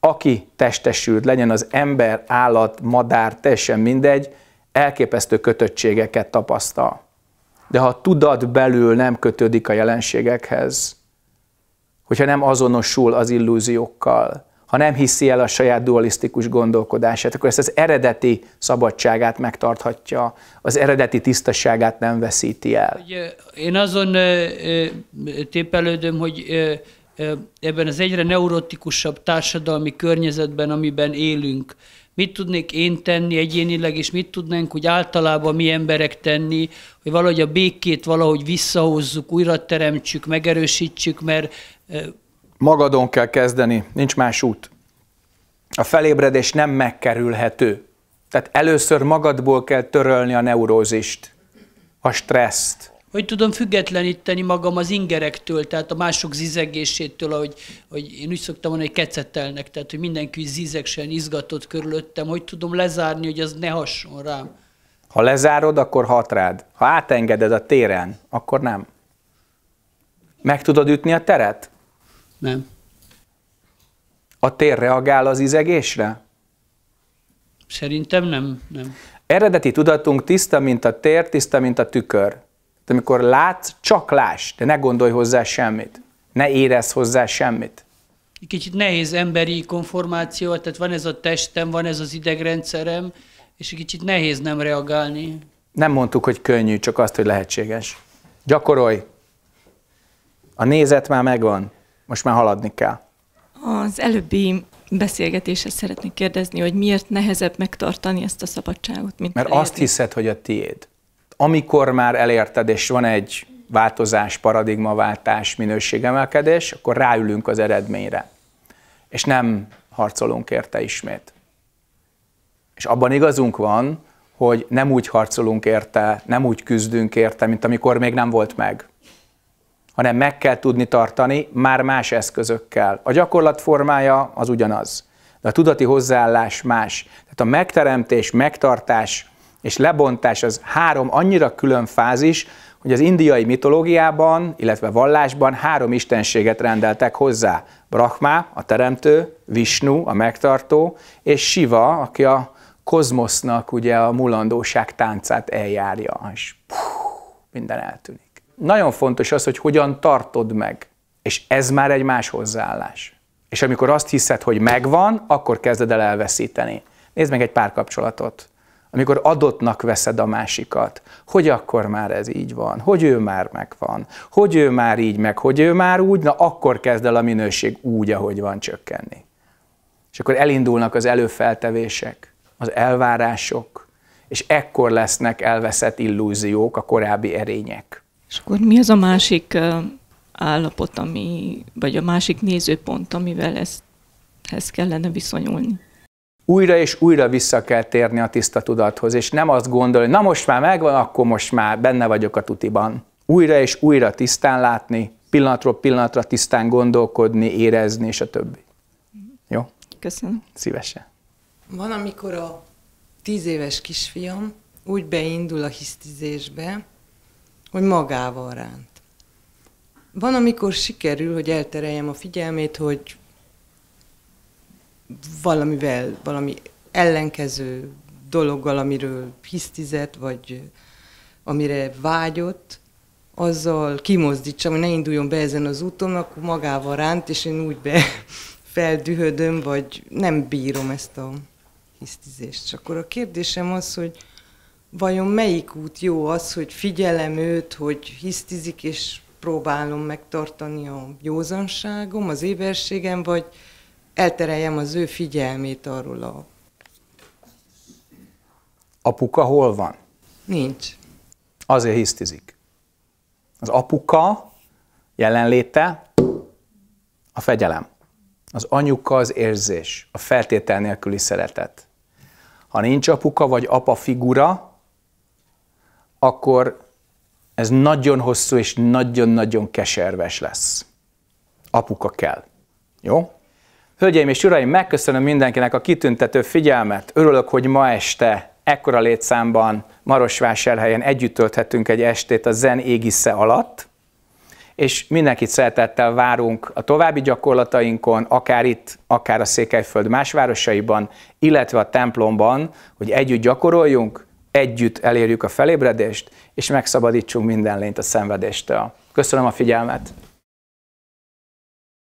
Aki testesült, legyen az ember, állat, madár, teljesen mindegy, elképesztő kötöttségeket tapasztal. De ha a tudat belül nem kötődik a jelenségekhez, hogyha nem azonosul az illúziókkal, ha nem hiszi el a saját dualisztikus gondolkodását, akkor ezt az eredeti szabadságát megtarthatja, az eredeti tisztaságát nem veszíti el. Én azon tépelődöm, hogy ebben az egyre neurotikusabb társadalmi környezetben, amiben élünk, mit tudnék én tenni egyénileg, és mit tudnánk úgy általában mi emberek tenni, hogy valahogy a békét valahogy visszahozzuk, újra teremtsük, megerősítsük, mert... Magadon kell kezdeni, nincs más út. A felébredés nem megkerülhető. Tehát először magadból kell törölni a neurózist, a stresszt, hogy tudom függetleníteni magam az ingerektől, tehát a mások zizegésétől, ahogy hogy én úgy szoktam mondani, hogy kecetelnek, tehát hogy mindenki zizegsen izgatott körülöttem, hogy tudom lezárni, hogy az ne hasson rám. Ha lezárod, akkor hat rád. Ha átengeded a téren, akkor nem. Meg tudod ütni a teret? Nem. A tér reagál az izegésre? Szerintem nem. nem. Eredeti tudatunk tiszta, mint a tér, tiszta, mint a tükör. De amikor látsz, csak láss, de ne gondolj hozzá semmit. Ne érez hozzá semmit. Kicsit nehéz emberi konformáció, tehát van ez a testem, van ez az idegrendszerem, és kicsit nehéz nem reagálni. Nem mondtuk, hogy könnyű, csak azt, hogy lehetséges. Gyakorolj! A nézet már megvan, most már haladni kell. Az előbbi beszélgetéshez szeretnék kérdezni, hogy miért nehezebb megtartani ezt a szabadságot, mint Mert elérni. azt hiszed, hogy a tiéd amikor már elérted, és van egy változás, paradigmaváltás, minőségemelkedés, akkor ráülünk az eredményre, és nem harcolunk érte ismét. És abban igazunk van, hogy nem úgy harcolunk érte, nem úgy küzdünk érte, mint amikor még nem volt meg, hanem meg kell tudni tartani már más eszközökkel. A gyakorlat formája az ugyanaz, de a tudati hozzáállás más. Tehát a megteremtés, megtartás, és lebontás az három annyira külön fázis, hogy az indiai mitológiában, illetve vallásban három istenséget rendeltek hozzá. Brahma, a teremtő, Vishnu, a megtartó, és Shiva, aki a kozmosznak ugye a mulandóság táncát eljárja, és puh, minden eltűnik. Nagyon fontos az, hogy hogyan tartod meg, és ez már egy más hozzáállás. És amikor azt hiszed, hogy megvan, akkor kezded el elveszíteni. Nézd meg egy pár kapcsolatot amikor adottnak veszed a másikat, hogy akkor már ez így van, hogy ő már megvan, hogy ő már így meg, hogy ő már úgy, na akkor kezd el a minőség úgy, ahogy van csökkenni. És akkor elindulnak az előfeltevések, az elvárások, és ekkor lesznek elveszett illúziók, a korábbi erények. És akkor mi az a másik állapot, ami, vagy a másik nézőpont, amivel ezt, ezt kellene viszonyulni? újra és újra vissza kell térni a tiszta tudathoz, és nem azt gondolni, na most már megvan, akkor most már benne vagyok a tutiban. Újra és újra tisztán látni, pillanatról pillanatra tisztán gondolkodni, érezni, és a többi. Jó? Köszönöm. Szívesen. Van, amikor a tíz éves kisfiam úgy beindul a hisztizésbe, hogy magával ránt. Van, amikor sikerül, hogy eltereljem a figyelmét, hogy valamivel, valami ellenkező dologgal, amiről hisztizett, vagy eh, amire vágyott, azzal kimozdítsam, hogy ne induljon be ezen az úton, akkor magával ránt, és én úgy be feldühödöm, vagy nem bírom ezt a hisztizést. És akkor a kérdésem az, hogy vajon melyik út jó az, hogy figyelem őt, hogy hisztizik, és próbálom megtartani a józanságom, az éberségem, vagy, eltereljem az ő figyelmét arról a... Apuka hol van? Nincs. Azért hisztizik. Az apuka jelenléte a fegyelem. Az anyuka az érzés, a feltétel nélküli szeretet. Ha nincs apuka vagy apa figura, akkor ez nagyon hosszú és nagyon-nagyon keserves lesz. Apuka kell. Jó? Hölgyeim és uraim, megköszönöm mindenkinek a kitüntető figyelmet. Örülök, hogy ma este ekkora létszámban Marosvásárhelyen együtt tölthetünk egy estét a zen égisze alatt, és mindenkit szeretettel várunk a további gyakorlatainkon, akár itt, akár a Székelyföld más városaiban, illetve a templomban, hogy együtt gyakoroljunk, együtt elérjük a felébredést, és megszabadítsunk minden lényt a szenvedéstől. Köszönöm a figyelmet!